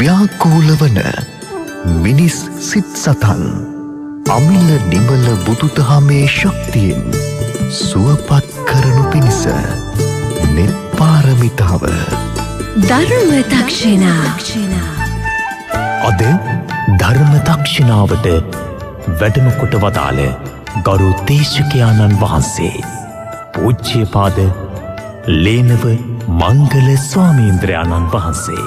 ව්‍යාකූලවන මිනිස් සිත් සතන් අමිල නිමල බුදුදහමේ ශක්තියෙන් සුවපත් කරනු පිණිස නෙත් පාරමිතාව ධර්ම දක්ෂිණා අද ධර්ම දක්ෂිණාවට වැඩම කොට වදාළ ගරු තේශකයාණන් වහන්සේ පූජ්‍යපාද ලේනව මංගල ස්වාමීන්ද්‍රයාණන් වහන්සේ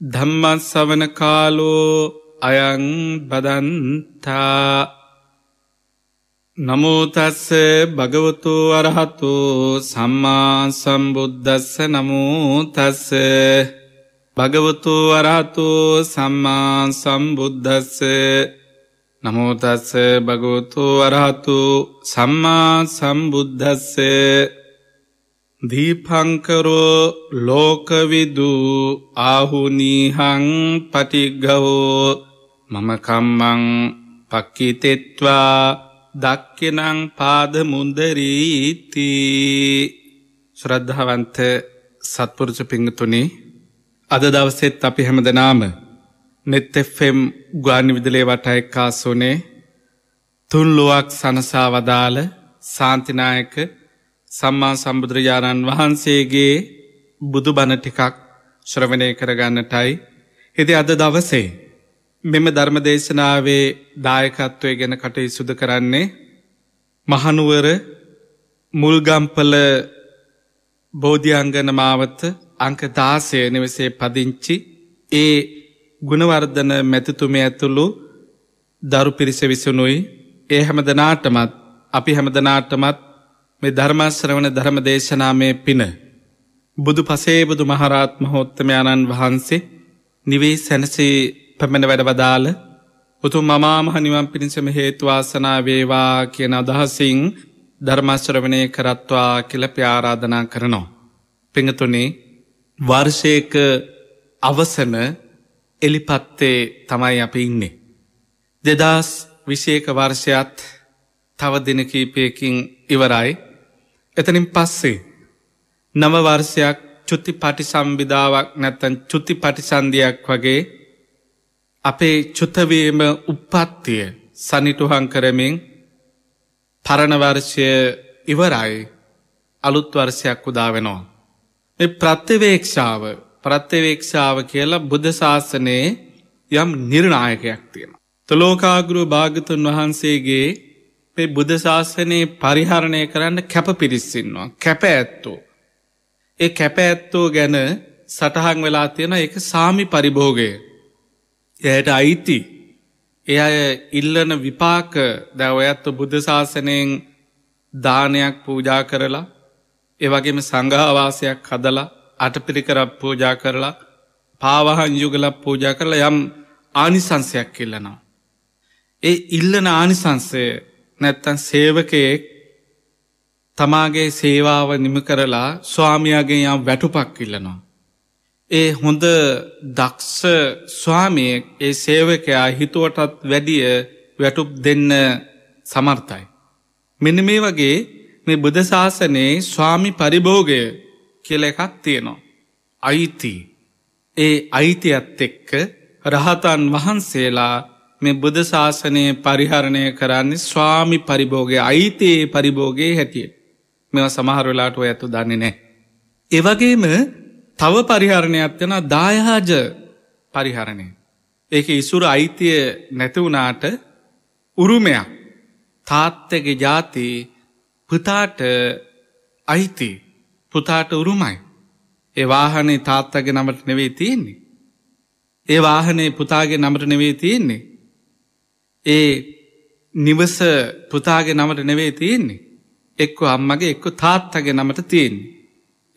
ධම්මත් සවන කාලෝ අයං බදන්තා නමෝතස්ස භගවතු අරහතු සම්මා සම්බුද්ධස්ස නමෝතස්ස භගවතු අරහතු සම්මා සම්බුද්ධස්ස නමෝතස්ස භගවතු අරහතු සම්මා සම්බුද්ධස්සේ දීපංකරෝ ලෝකවිදූ ආහුනීහං පටිග්ගවෝ මමකම්මං පක්කිතෙත්වා දක්කෙනං පාදමුන්දරීති ශ්‍රද්ධාවන්ත සත්පුරුෂ පිංගතුනි අද දවසෙත් අපි හැමදනාම නෙත්තෙෆෙම් ගානි විදලේ වටයි කාසුනේ තුන්ලුවක් සනසා වදාළ සාන්තිනායක සම්මා සම්බුදුරජාණන් වහන්සේගේ බුදු බණ ටිකක් ශ්‍රවණය කරගන්නටයි. හෙද අද දවසේ. මෙම ධර්මදේශනාවේ දායකත්වය ගැන කටයි සුද කරන්නේ. මහනුවර මුල්ගම්පල බෝධියංගන මාවත අංක දාසය නිවසේ පදිංචි ඒ ගුණවර්ධන මැතිතුමේ ඇතුළු දරු පිරිස විසුණුයි ඒ හැමදනාටමත් අපි හැමදනාටමත් මේ ධර්මාශ්‍රවන ධර්ම දේශනාමය පින. බුදු පසේබුදු මහරාත් මහෝත්තමයාණන් වහන්සේ නිවී සැනසේ පැමැන වැඩවදාල උතුම් මමාමහනිවම් පිණිසම හේතුවාසනා වේවා කියන අදහසිං ධර්මාශ්‍රවනය කරත්වා කියල ප්‍යාරාධනා කරනවා. පිඟතුනේ වර්ෂයක අවසන එලිපත්තේ තමයි අපි ඉන්නේ. දෙදස් විශේක වර්ෂයත් තව දෙන කීපයකින් ඉවරයි එතනින් පස්සේ නමවර්ෂයක් චුති පටි සම්බිධාවක් නැත්තන් චුති පටිසන්ධයක් වගේ අපේ චුතවීම උප්පත්තිය සනිටුහං කරමින් පරණවර්ෂය ඉවරයි අලුත්වර්ෂයක් උදාවෙනවා. මේ ප්‍රත්තිවේක්ෂාව ප්‍රත්්‍යවේක්ෂාව කියලා බුදශාසනයේ යම් නිර්ණායකයක් තියෙන. තලෝකාගුරු භාගතුන් වහන්සේගේ මේ බුද්ධ ශාසනයේ පරිහරණය කරන්න කැප පිරිස්සින්නවා. කැප ඇත්තෝ. ඒ කැප ඇත්තෝ ගැන සටහන් වෙලා තියෙන එක සාමි පරිභෝගය. එයට අයිති. එ අය ඉල්ලන විපාක දැවයත්ව බුද්ධ ශාසනයෙන් දානයක් පූජා කරලා එවගේම සංඝාවාසයක් හදලා අටපිරිකරක් පූජා කරලා පාවහන් යුගලක් පූජා කරලා යම් ආනිසංසයක් ඉල්ලනවා. ඒ ඉල්ලන ආනිසංසය නැත්තන් සේවකයෙක් තමාගේ සේවාව නිම කරලා ස්වාමයාගේ යම් වැටුපක් ඉල්ලනවා. ඒ හොඳ දක්ෂ ස්වාමියෙක් ඒ සේවකයා හිතුවටත් වැඩිය වැටුප් දෙන්න සමර්ථයි. මෙන මේ වගේ මේ බුදශාසනයේ ස්වාමි පරිභෝගය කියල එකක් තියෙනවා. අයිති ඒ අයිතියත් එක්ක රහතන් වහන්සේලා මේ බුද ශාසනය පරිහරණය කරන්නේ ස්වාමි පරිභෝගය අයිතයේ පරිභෝගයේ හැටියට මෙ සමහරලාට ඇතු දන්නේ නෑ. එවගේම තව පරිහරණයක් යන දායහාජ පරිහරණය. ඒක ඉසුර අයිතිය නැතිවුණාට උරුමයක් තාත්තගේ ජාති පුතාට අයිති පුතාට උරුමයි. ඒ වාහනේ තාත්තගේ නමට නෙවේ තියෙන්නේ. ඒ වාහනේ පුතාගේ නමට නෙවේ තියෙන්නේ. ඒ නිවස පුතාගේ නමට නෙවේ තියෙන්නේ. එක්ක අම්මගේ එක්ක තාත්තගේ නමට තියෙන්.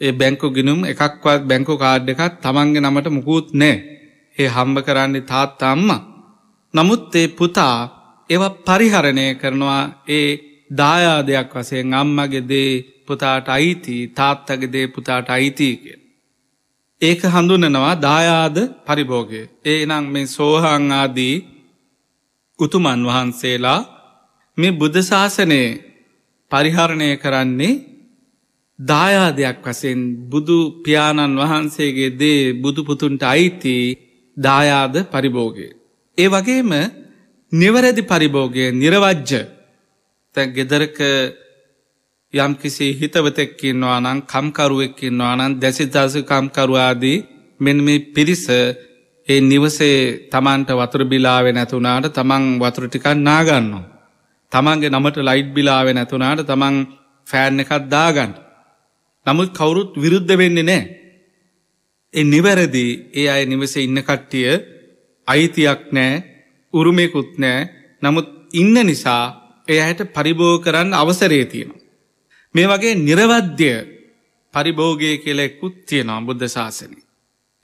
ඒ බැංකු ගිනුම් එකක්වත් බැංකු කාඩ් එකත් තමන්ගේ නමට මුකූත් නෑ. ඒ හම්බ කරන්නේ තාත්තා අම්ම. නමුත් ඒ පුතා එව පරිහරණය කරනවා ඒ දායාදයක් වසයෙන් අම්මගේ දේ පුතාට අයිති තාත්තගේ දේ පුතාට අයිතිය කිය. ඒක හඳුනනවා දායාද පරිභෝගය. ඒ නම් මේ සෝහංආදී උතුමන් වහන්සේලා මේ බුද්ධශාසනය පරිහරණය කරන්නේ දායාදයක් වසෙන් බුදු පියාණන් වහන්සේගේ දේ බුදුපුතුන්ට අයිති දායාද පරිභෝගය. ඒ වගේම නිවැරදි පරිභෝගය නිරවජ්ජ තැ ගෙදරක යම් කිසි හිතවතෙක්කින්වා නම් කම්කරුවෙක්කින්වා නම් දැසිදසකම්කරුවාදී මෙන් මේ පිරිස ඒ නිවසේ තමන්ට වතුර බිලාවෙ නැතුනාට තමන් වතුර ටිකන් නාගන්නවා. තමන්ගේ නමට ලයිට් බිලාවෙ නැතුනාට තමන් ෆෑන් එකත් දාගන්න. නමුත් කවුරුත් විරුද්ධ වෙන්නේ නෑ. එ නිවැරදි ඒ අය නිවසේ ඉන්න කට්ටිය අයිතියක් නෑ උරුමෙකුත් නෑ නමුත් ඉන්න නිසා එය ඇයට පරිබෝ කරන්න අවසරේ තියෙන. මේ වගේ නිරවද්‍ය පරිභෝගය කෙලෙක්කුත් තියෙනවා බුද්ධ ශාසනය.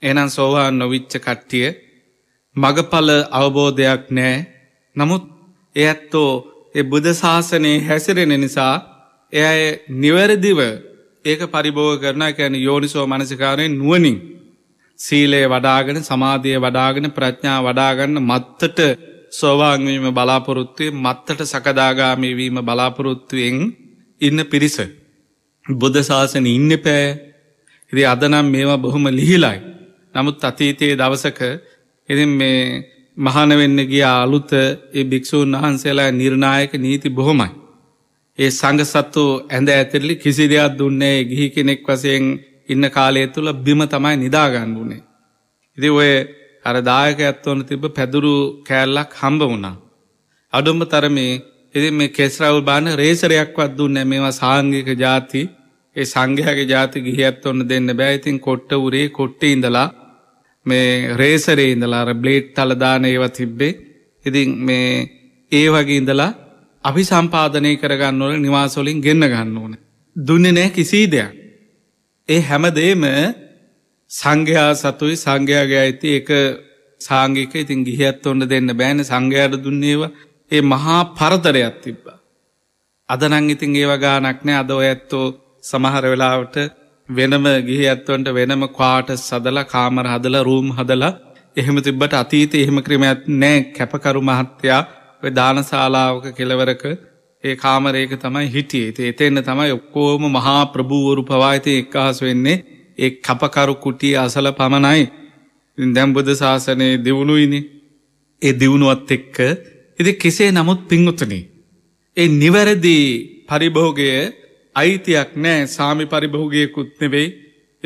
එනම් සෝවා නොවිච්ච කට්ටිය මගඵල අවබෝධයක් නෑ නමුත් එඇත්තෝ එ බුද ශාසනයේ හැසිරෙන නිසා එය නිවැරදිව ඒක පරිබෝග කරන ැන යෝනිසෝ මනසිකාරය නුවනින් සීලයේ වඩාගෙන සමාධිය වඩාගෙන ප්‍රඥා වඩාගන්න මත්තට සෝවාංවීම බලාපොරොත්තුවේ මත්තට සකදාගාමීවීම බලාපොරොත්තුවෙන් ඉන්න පිරිස. බුද්ධ ශාසන ඉන්න පෑ ඉදි අදනම් මේවා බොහොම ලිහිලායි. නමුත් අතීතයේ දවසක එති මේ මහනවෙන්න ගිය අලුත ඒ භික්‍ෂූන් වහන්සේලා නිර්ණායක නීති බොහොමයි. ඒ සඟ සත්තු ඇඳ ඇතිරලි කිසි දෙයක් දුන්නේ ගිහි කෙනෙක් වසයෙන් ඉන්න කාලය තුළ බිම තමයි නිදාගන්න වුණේ. ඉති ඔය අරදායක ඇත්වන තිබ පැදුරු කෑල්ලක් හම්බ වුණා. අඩුම්ඹ තරමේ එති මේ කෙස්රවල් බාන රේසරයක්වත් දුන්න මේවා සාංගික ජාති ඒ සංඝයාගේ ජාති ගිහි ඇත්වන්න දෙන්න බෑඉතින් කොට්ට උරේ කොට්ට ඉඳලා මේ රේසරේ ඉඳලා අර බ්ලේට් තලදාන ඒව තිබ්බේ ඉතින් මේ ඒ වගේ ඉඳලා අපි සම්පාධනය කරගන්න ඕන නිවාසොලින් ගෙන්න්න ගන්න ඕන. දුන්නේ නෑ කිසි දෙයක්. ඒ හැමදේම සංඝයා සතුයි සංඝයාගේ අයිති එක සාංගික ඉතින් ගිහත් ඔන්න දෙන්න බෑන සංඝයාට දුන්නේව ඒ මහා පරතරයක් තිබ්බා. අදනං ඉතින් ඒව ගානක් නෑ අද ඇත්තෝ සමහර වෙලාවට වෙනම ගිහිඇත්වන්ට වෙනම කවාට සදල කාමර හදල රූම් හදල එහෙම තිබ්බට අතීත එහෙම ක්‍රමයක් නෑ කැපකරු මහත්තයා දානශාලාවක කෙලවරක ඒ කාමරයක තමයි හිටියේ ඒ එතෙන්න තමයි ඔක්කෝම මහා ප්‍රභූවරු පවායිතය එක්කහස වෙන්නේ ඒ කපකරු කුටිය අසල පමණයි දැම්බුද ශාසනයේ දියුණුයිනි ඒ දියුණුවත් එක්ක එති කෙසේ නමුත් පින්ගුතනී. ඒ නිවැරදි පරිභෝගය අයිතියක් නෑ සාමි පරිභෝගයකුත් නෙවෙයි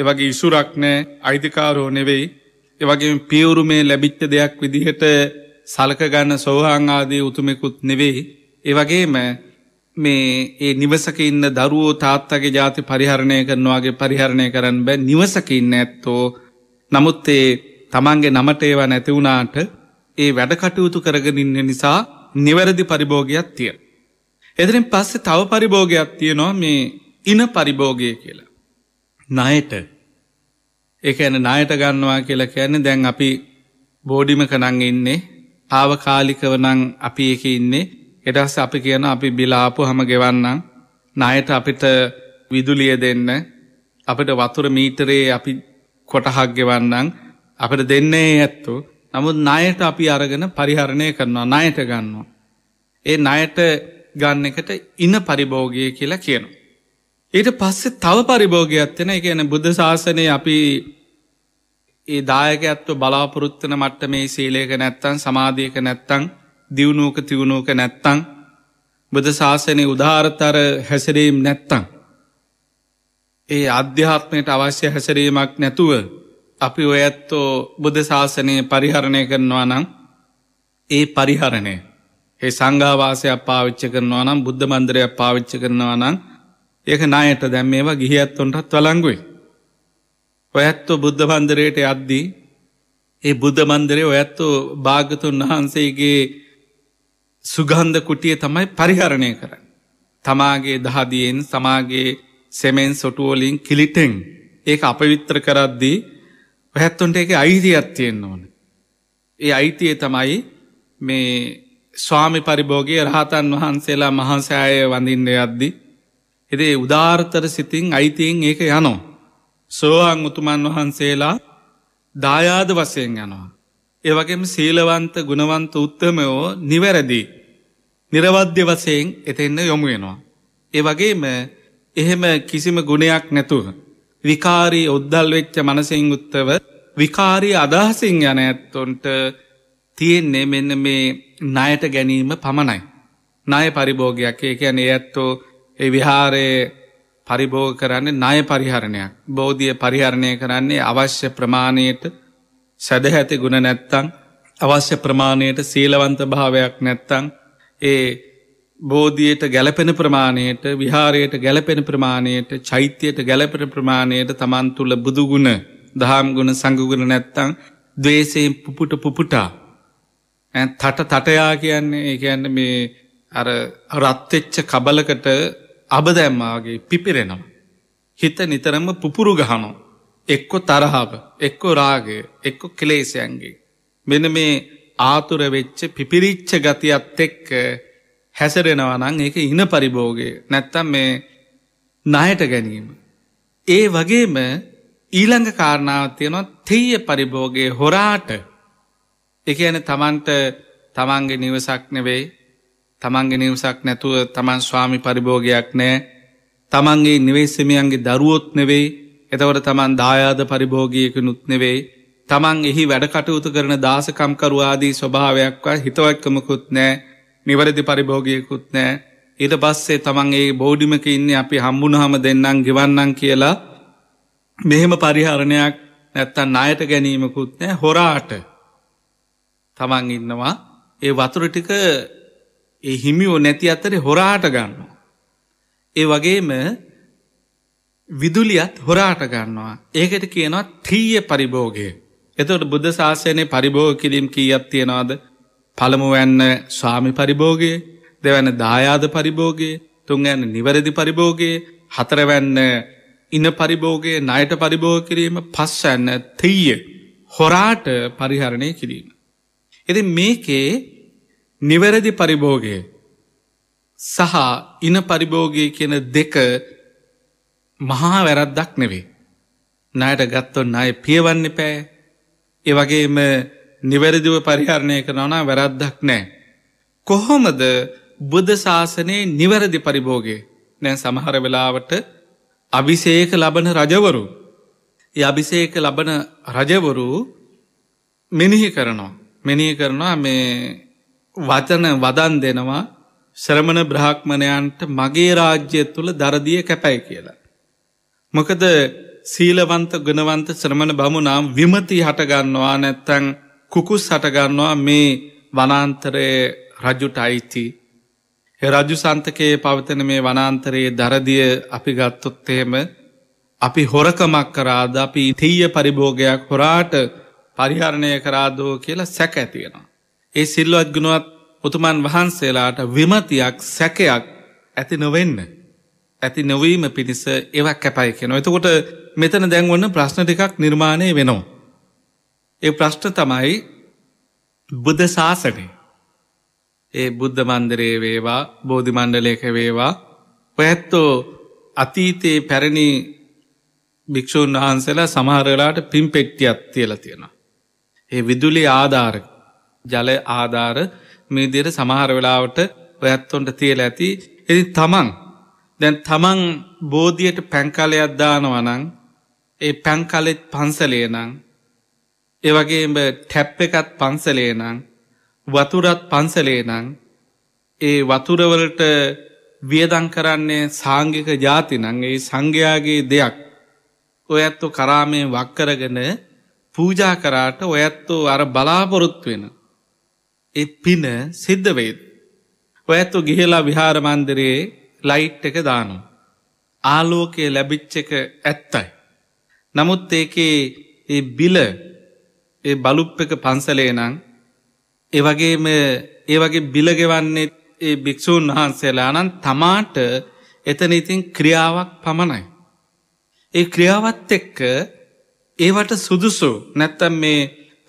එවගේ ඉසුරක් නෑ අයිතිකාරෝ නෙවෙයි එවගේ පියවරු මේ ලැබිච්ච දෙයක් විදිහට සලකගන්න සෝහංආදී උතුමෙකුත් නෙවෙයි එවගේම මේ ඒ නිවසක ඉන්න දරුවෝ තාත්තගේ ජාති පරිහරණය කරනවාගේ පරිහරණය කරන්න බෑ නිවසක ඉන්න ඇත්තෝ නමුත් ඒ තමන්ගේ නමට ඒවා නැතිවුණාට ඒ වැඩ කටයුතු කරගනින්න නිසා නිවැරදි පරිභෝගයක් තියෙන. එදරින් පස්සේ තව පරිභෝගයක් තියෙනවා මේ ඉන පරිභෝගය කියලා. නයට එක ඇන නායට ගන්නවා කියලා කියන්නේ දැන් අපි බෝඩිම කනං ඉන්නේ ආවකාලිකව නං අපි එක ඉන්නේ එටස් අපි කියන අපි බිලාපු හම ගෙවන්නම් නයට අපිට විදුලිය දෙන්න අපට වතුර මීටරේ අපි කොටහක් ගෙවන්නම් අපට දෙන්නේ ඇත්තු නමුත් නයට අපි අරගෙන පරිහරණය කරනවා නයට ගන්නවා. ඒ නයට ගන්න එකට ඉන පරිභෝගය කියලා කියනු. ඊට පස්සෙ තව පරිභෝගයක් වෙන එක එන බුද්ධ ශාසනය අපි ඒ දායකඇත්ව බලාපොරොත්තන මට්ට මේ සීලයක නැත්තන් සමාධයක නැත්තං දියුණූක තිවුණූක නැත්තං බුද ශාසනය උදාාරතර හැසිරීම් නැත්තං. ඒ අධ්‍යාත්මයට අවශ්‍ය හැසිරීමක් නැතුව අපි ඔයඇත්තෝ බුද ශාසනය පරිහරණය කරනවා නම් ඒ පරිහරණය ඒ සංඝාවාසයක් පාවිච්ච කරනවා නම් බුද්ධ මන්දරයක් පාවිච්ච කරනවා නම් ඒක නායට දැම් මේවා ගිහිඇත්තොන්ටත් වලංගුයි. ඔයඇත්තෝ බුද්ධ මන්දරයට අද්දී ඒ බුද්ධ මන්දරේ ඔයඇත්තෝ භාගතුන් වහන්සේගේ සුගන්ධ කුටිය තමයි පරිහරණය කර. තමාගේ දහදියෙන් සමාගේ සෙමෙන් සොටුවෝලින් කිලිටෙන් ඒක අපවිත්‍ර කරද්දී ඔහැත්තොන්ට එක අයිතියක් තියෙන්න්න ඕන. ඒ අයිතිය තමයි මේ ස්වාමි පරිභෝගයේ රහතන් වහන්සේලා මහන්සෑය වඳින්න යද්දි. එදේ උදාර්තර සිතින් අයිතියෙන් ඒක යනෝ. සෝහන් උතුමන් වහන්සේලා දායාද වසයෙන් යනවා. ඒවගේම සීලවන්ත ගුණවන්ත උත්තමයෝ නිවැරදි. නිරවද්‍ය වසයෙන් එතෙන්න යොමු වෙනවා. ඒවගේම එහෙම කිසිම ගුණයක් නැතුව. විකාරී ඔද්දල් වෙච්ච මනසිං උත්තව විකාරී අදහසින් යන ඇත්තොන්ට තියෙන්නේ මෙන්න මේ ණයට ගැනීම පමණයි. ණය පරිභෝගයක් ඒ කියන ඇත්තෝ ඒ විහාරයේ පරිභෝග කරන්නේ ණය පරිහරණයක්. බෝධිය පරිහරණය කරන්නේ අවශ්‍ය ප්‍රමාණයට සැදහැති ගුණ නැත්තං අවශ්‍ය ප්‍රමාණයට සීලවන්ත භාවයක් නැත්තං ඒ බෝධියයට ගැලපෙන ප්‍රමාණයට විහාරයට ගැලපෙන ප්‍රමාණයට චෛත්‍යයට ගැලපෙන ප්‍රමාණයට තමන් තුළ බුදුගුණ දහම් ගුණ සංගුගුණ නැත්තං දවේසයෙන් පුපුට පුපුටා තට තටයා කියන්නේ ඒ කියන්න මේ අර රත්වෙච්ච කබලකට අබදැම්මාගේ පිපිරෙනවා. හිත නිතරම පුපුරු ගහනෝ. එක්කො තරහාව එක්කො රාගය එක්කො කෙලේසියන්ගේ. මෙන මේ ආතුර වෙච්ච පිපිරිච්ච ගතියත් එක්ක හැසරෙනවනං ඒක ඉන පරිභෝගය නැත්තම් මේ නයට ගැනීම. ඒ වගේම ඊළඟ කාරණාව තියෙනවා තෙය පරිභෝගය හොරාට එකන තමන්ට තමන්ගේ නිවසක් නෙවෙයි තමන්ගේ නිවසක් නැතුව තමන් ස්වාමි පරිභෝගයක් නෑ තමන්ගේ නිවේසමයන්ගේ දරුවොත් නෙවෙයි එතවට තමන් දායාද පරිභෝගයක නුත් නෙවෙයි තමන් එහි වැඩකටයුතු කරන දාසකම්කරුවාදී ස්වභාවයක්වා හිතවැක්කමකුත් නෑ නිවැරදි පරිභෝගයකුත් නෑ ඊට පස්සේ තමන් ඒ බෝඩිමක ඉන්න අපි හම්බුණහම දෙන්නම් ගෙවන්නන් කියලා මෙහෙම පරිහරණයක් නැත්තන් අයට ගැනීමකුත් නෑ හොරාට තමන් ඉන්නවා ඒ වතුර ටික ඒ හිමියෝ නැති අතරේ හොරාට ගන්නවා. ඒ වගේම විදුලියත් හොරාට ගන්නවා. ඒකට කියනවා තීය පරිභෝගය. එතවට බුද්ධ ශාසනය පරිභෝග කිරීම් කීයක් තියෙනවාද පළමුවැන්න ස්වාමි පරිභෝගය දෙවැන්න දායාද පරිභෝගය තුන්ඇන්න නිවැරදි පරිභෝගයේ හතරවැන්න ඉන්න පරිභෝගයේ නයට පරිභෝග කිරීම පස් ඇන්න තීය හොරාට පරිහරණය කිරීම. එති මේකේ නිවැරදි පරිභෝගය සහ ඉන පරිභෝගය කියන දෙක මහා වැරද්දක් නෙවේ. ණයට ගත්තොන් අය පියවන්න පෑ එවගේම නිවැරදිව පරිහරණය කරනවනා වැරද්දක් නෑ. කොහොමද බුද්ධ ශාසනයේ නිවැරදි පරිභෝගය නෑ සමහර වෙලාවට අභිසේක ලබන රජවරු. ඒ අභිසේක ලබන රජවරු මෙනිහි කරනවා. මෙනී කරනවා මේ වචන වදන් දෙනවා ශ්‍රමණ බ්‍රහක්්මණයන්ට මගේ රාජ්‍ය තුළ දරදිය කැපැයි කියලා. මොකද සීලවන්ත ගනවන්ත ශ්‍රමණ බමුණම් විමති හටගන්නවා නැත්තැන් කුකුස් හටගන්නවා මේ වනාන්තරයේ රජුට අයිති. රජු සන්තකයේ පවතන මේ වනාන්තරයේ දරදිය අපි ගත්තොත් එහෙම අපි හොරකමක් කරාද අපි තීය පරිභෝගයක් හොරාට පරිහරණය කරාදෝ කියලා සැක ඇතියෙනවා. ඒ සිල්ලුවත් ගුණුවත් උතුමන් වහන්සේලාට විමතියක් සැකයක් ඇති නොවෙන්න. ඇති නොවීම පිණිස එවක් කැපයි කෙනවා. එතකොට මෙතන දැන්වන්න ප්‍රශ්න ටිකක් නිර්මාණය වෙනවා. ඒ ප්‍රශ්න තමයි බුද්ධ ශාසනය. ඒ බුද්ධ මන්දරයේ වේවා බෝධි මණ්ඩලයක වේවා පැත්තෝ අතීතයේ පැරණි භික්‍ෂූන් වහන්සේලා සමහරලාට පින් පෙට්ටියත් තියල තියෙනවා. ඒ විදුලි ආධාර ජල ආධාර මේදිර සමහර වෙලාවට ඔයත්තොන්ට තියල ඇති එති තමන් දැන් තමන් බෝධියට පැංකලයක් දානවනං ඒ පැංකලෙත් පන්සලේනං ඒවගේ ටැප් එකත් පන්සලේනං වතුරත් පන්සලේනං ඒ වතුරවලට වියදං කරන්නේ සාංගික ජාතිනං ඒ සංඝයාගේ දෙයක් ඔය ඇත්තු කරාමේ වක්කරගෙන පූජා කරාට ඔයත්තෝ අර බලාපොරොත්තු වෙන. එ පින සිද්ධ වේද. ඔයත්තු ගිහලා විහාරමන්දරයේ ලයිට් එක දානු. ආලෝකය ලැබිච්ච එක ඇත්තයි. නමුත් ඒකේ ඒ බිල ඒ බලුප් එක පන්සලේ නං ඒවගේම ඒවගේ බිලගෙවන්නේ ඒ භික්‍ෂූන් වහන්සේලා නන් තමාට එතන ඉතින් ක්‍රියාවක් පමණයි. ඒ ක්‍රියාවත් එක්ක ඒවට සුදුසු නැත්තම් මේ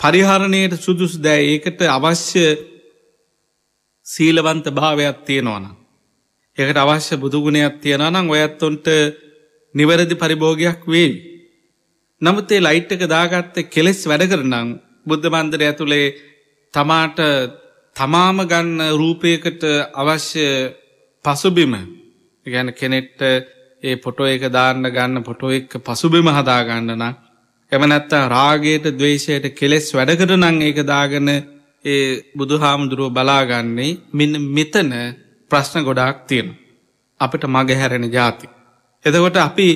පරිහරණයට සුදුසු දෑ ඒකට අවශ්‍ය සීලවන්ත භාවයක් තියෙනවන. ඒකට අවශ්‍ය බුදුගුණයක් තියෙනනම් ඔයත්තොන්ට නිවැරදි පරිභෝගයක් වේවි. නමුතේ ලයිට් එක දාගත්ත කෙලෙස් වැඩ කරනම් බුද්ධබන්ධර ඇතුළේ තමාට තමාම ගන්න රූපයකට අවශ්‍ය පසුබිම ගැන කෙනෙට්ට ඒ පොටෝ එක දාන්න ගන්න පොටෝ එක් පසුබිම හදාගන්නන එමනැත්තා රාගයට දවේශයට කෙලෙස් වැඩකට නං ඒක දාගන ඒ බුදුහාමුදුරුව බලාගන්නේ මෙන්න මෙතන ප්‍රශ්න ගොඩාක් තියෙන. අපට මගහැරෙන ජාති. එදකොට අපි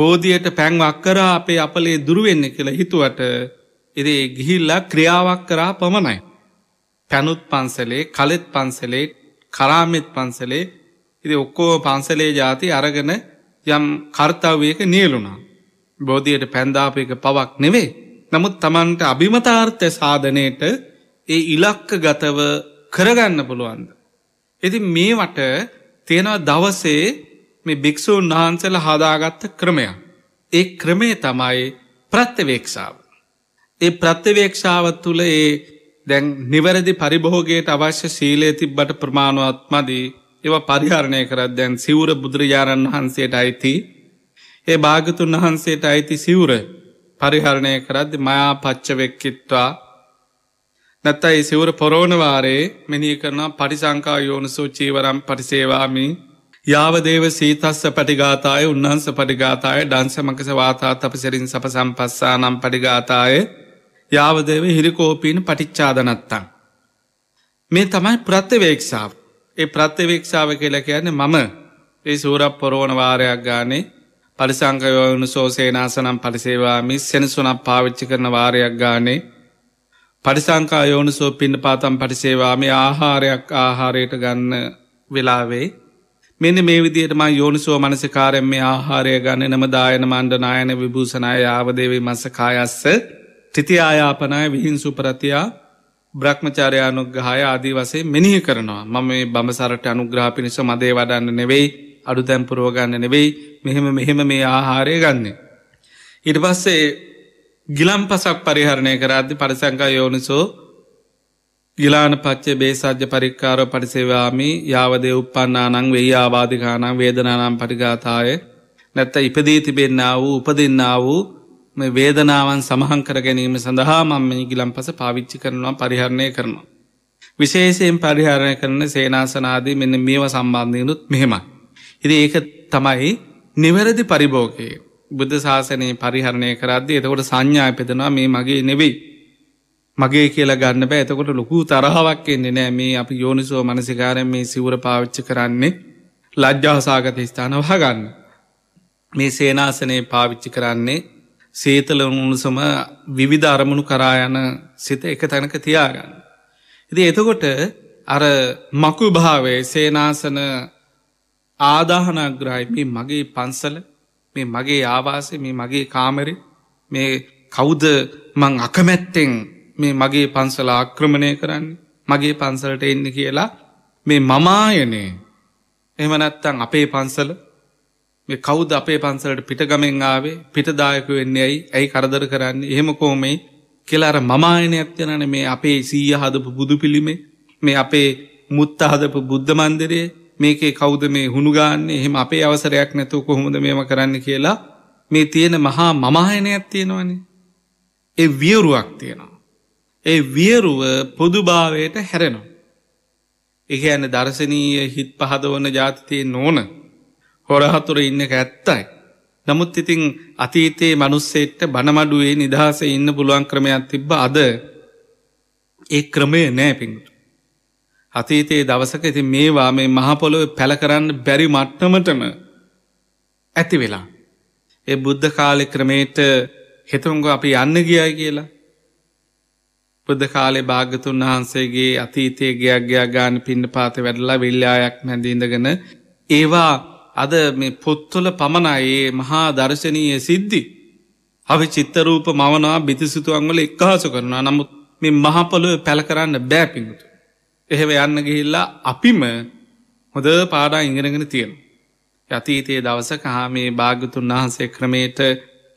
බෝධියට පැංව අක්කරා අපේ අපලේ දුරුවෙන්න කියලා හිතුවට එදේ ගිහිල්ලා ක්‍රියාවක් කරා පමණයි. පැනුත් පන්සලේ කලෙත් පන්සලේ කරාමෙත් පන්සලේ ඉති ඔක්කෝ පන්සලේ ජාති අරගෙන යම් කර්තාවයක නියලුණා. බෝධියට පැන්දාපයක පවක් නෙවේ. නමුත් තමන්ට අභිමතාර්ථය සාධනයට ඒ ඉලක්ක ගතව කරගන්න පුළුවන්ද. එති මේවට තියෙනවා දවසේ මේ භික්‍ෂූන් වහන්සල හදාගත්ත ක්‍රමයක්. ඒ ක්‍රමේ තමයි ප්‍රත්්‍යවේක්ෂාව. ඒ ප්‍රත්්‍යවේක්ෂාව තුළ ඒ දැන් නිවැරදි පරිභෝගයට අවශ්‍ය සීලේ තිබ්බට ප්‍රමාණුවත්මදී ඒව පරිහරණය කරත් දැන් සිවර බුදුරජාණන් වහන්සේට අයිතිී ඒ භාගතුන් වහන්සේට අයිති සිවුර පරිහරණය කරද්ද මයා පච්චවෙක්කිත්වා නැත්තයි සිවුර පොරෝණවාරයේ මෙනී කරනා පරිසංකා යෝනසෝ චීවරම් පරිසේවාමි යාවදේව සීතස්ස පටිගාතාය උන්හන්ස පටිගාතාය ඩන්සමකස වාතා තපසිරින් සප සම්පස්සා නම් පටිගාතාය යාවදේව හිරිකෝපීන පටිච්චාදනත්තං. මේ තමයි ප්‍රත්්‍යවේක්ෂාව. ඒ ප්‍රත්්‍යවේක්ෂාව කියල කියන්නේ මම ඒ සූරක් පොරෝණවාරයක් ගානේ පරිසංකයවනු සෝසේනාසනම් පරිසේවාමි සෙනසුනක් පාවිච්චි කරන වාරයක් ගානේ පරිසංකා යෝනිසෝ පින්න පාතම් පරිසේවාමි ආහාරයක් ආහාරයට ගන්න වෙලාවේ. මෙන්න මේ විදිහටම යෝනිසෝ මනසකාරෙන් මේ ආහාරය ගන්න නම දායන මණ්ඩනායන විභූෂණය යාවදේවේ මසකායස්ස තිති ආයාපනය විහින් සුපරතියා බ්‍රහ්මචාරයානුග්‍රහය ආදී වසේ මෙනිහ කරනවා. මම මේ බඹසරට අනුග්‍රහ පිණිස මදේ වඩන්න නෙවෙයි අඩු තැම්පුරෝගන්න නෙවෙයි මෙහෙම මෙහෙම මේ ආහාරය ගන්න. ඉට පස්සේ ගිලම් පසක් පරිහරණය කරාදදි පරිසංකා යෝනිසෝ ගිලාන පච්චේ බේසාජ්‍ය පරික්කාර පරිසේවාමි යාවදය උපන්නානං වෙයි ආවාධිකානං වේදනානම් පටිගාතාය නැත්ත ඉපදී තිබෙන්න්න වූ උපදින්න වූ මේ වේදනාවන් සමහන් කර ගැනීම සඳහා මම්ම ගිලම් පස පාවිච්චි කරනවා පරිහරණය කරනවා. විශේෂයෙන් පරිහරණය කරන සේනාසනාදී මෙන්න මේව සම්බන්ධයනුත් මෙහෙමයි. ඉති ඒක තමයි නිවැරදි පරිභෝගය බුද්ධ ශාසනයේ පරිහරණය කරද්ද එතකොට සංඥා පෙදනවා මේ මගේ නෙවෙයි. මගේ කියලා ගන්න බෑ එතකොට ලොකු තරහාවක් එන්නේ නෑ මේ අපි යෝනිසෝ මනසිකාරෙන් මේ සිවර පාවිච්ච කරන්නේ ලජ්ජාහසාගත ස්ථාන වහගන්න. මේ සේනාසනයේ පාවිච්චි කරන්නේ සේතල උණුසම විවිධ අරමුණු කරායන සිත එක තැනක තියාගන්න. ඉති එතකොට අර මකු භාවේ සේනාසන ආදාහනග්‍රහයි මේ මගේ පන්සල මේ මගේ ආවාසේ මේ මගේ කාමරි මේ කෞුද මං අකමැත්තෙන් මේ මගේ පන්සල ආක්‍රමණය කරන්නේ මගේ පන්සලට එන්න කියලා මේ මමායනේ එමනැත්තං අපේ පන්සල මේ කෞුද අපේ පන්සලට පිටගමෙන් ආවේ පිටදායක වෙන්නේ ඇයි ඇයි කරදර කරන්නේ එහෙම කෝමයි කෙලාර මමායනයක් යනන මේ අපේ සීය හදපු බුදු පිළිමේ මේ අපේ මුත්තා හදපු බුද්ධ මන්දරයේ මේකේ කෞද මේ හුණුගාන්නේ එහෙම අපේ අවසරයක් නැතුව කොහොමද මේම කරන්න කියලා මේ තියෙන මහා මමායනයක් තියෙනවනේ. ඒ වියරුවක් තියෙනවා. ඒ වියරුව පොදුභාවයට හැරෙනවා. එක ඇන දර්ශනීය හිත් පහදවන ජාතිතය නෝන හොරහතුර ඉන්න ඇත්තයි. නමුත් ඉතිං අතීතයේ මනුස්සෙට්ට බණමඩුවේ නිදහස ඉන්න පුළුවන් ක්‍රමයක් තිබ්බ අද ඒ ක්‍රමය නෑ පින්ට. අතීතයේ දවසක ඇති මේවා මේ මහපොළොව පැළ කරන්න බැරි මට්ටමටම ඇති වෙලා. ඒ බුද්ධ කාලෙ ක්‍රමේට හෙතුන්ග අපි යන්න ගියයි කියලා. බුද්ධ කාලේ භාගතුන් වහන්සේගේ අතීතයේ ගයක්ගයා ගාන පින්න පාත වැඩලා විල්ලායක් මැඳීඳගෙන ඒවා අද මේ පොත්තුල පමණයේ මහා දර්ශනීය සිද්ධි. අවි චිත්තරූප මවනා බිතිසිතුවන්වල එක්කාසු කරනා නමුත් මේ මහපොළොව පැළ කරන්න බෑපිඟුතු. එහෙම යන්න ගිහිල්ලා අපිම හොඳ පාඩා ඉගෙනගෙන තියෙන. යතීතයේ දවසක හා මේ භාගතුන් වහන්සේ ක්‍රමේට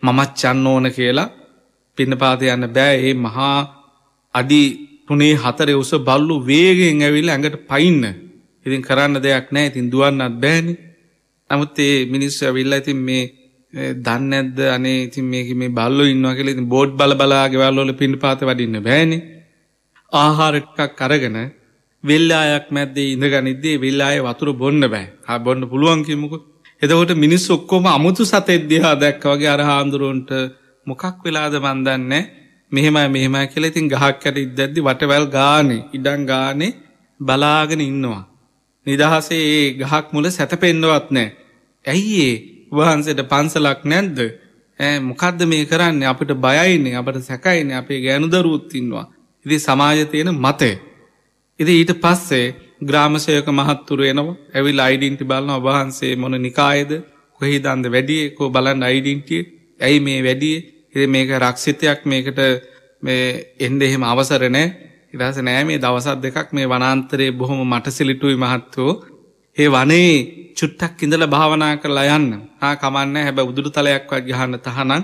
මමත් චන්න ඕන කියලා පින්නපාත යන්න බෑ ඒ මහා අඩි තුනේ හතර උස බල්ලු වේගෙන් ඇවිල්ල ඇඟට පයින්න ඉතින් කරන්න දෙයක් නෑ ඉතින් දුවන්නත් බෑනි නමුත් ඒ මිනිස්සු ඇවිල්ල ඉතින් මේ දන්න ඇද අනේ ඉතින් මේක මේ බල්ලු ඉන්නවා කියලා ඉතින් බෝඩ් බල බලාගේ වල්ලෝල පිණි පාත වඩින්න බෑනි ආහාරටක් කරගෙන වෙල්ලායක් මැද්දේ ඉඳගනිද්දේ වෙල්ලාය වතුර බොන්න බෑ බොන්න පුළුවන් කිමකු. එදකොට මිනිස් ඔක්කොම අමුතු සතෙද්‍යහා දැක්ක වගේ අර හාමුදුරුවන්ට මොකක් වෙලාද මන්දන්න මෙහෙමයි මෙහෙමයි කියලා ඉතින් ගහක් කට ඉදද්දි වටවැල් ගානේ ඉඩන් ගානේ බලාගෙන ඉන්නවා. නිදහසේ ඒ ගහක් මුල සැතපෙන්ඩවත් නෑ. ඇයි ඒ වහන්සට පන්සලක් නැද්ද. මොකක්ද මේ කරන්න අපට බයයිනේ අපට සැකයින අපේ ගෑනු දරුවත්තින්වා. ඉදි සමාජ තියෙන මතේ. ඉති ඊට පස්සේ ග්‍රාමශයක මහත්තුර එනවා ඇවිල් අයිඩින්ටි බලන ඔබහන්සේ මොන නිකායද කොහි දන්ද වැඩිය කෝ බලන් අයිඩින්ටිය ඇයි මේ වැඩිය එ මේක රක්ෂිතයක් මේකට එන්ඩ එහෙම අවසරනෑ ඉරස නෑ මේ දවසත් දෙකක් මේ වනන්තරයේ බොහොම මටසිලිටුයි මහත්තෝ ඒ වනේ චුට්ටක් ඉඳල භාවනා කරලා යන්න ආ කමන්න හැබ උදුරු තලයක්වත් ගහන්න තහනම්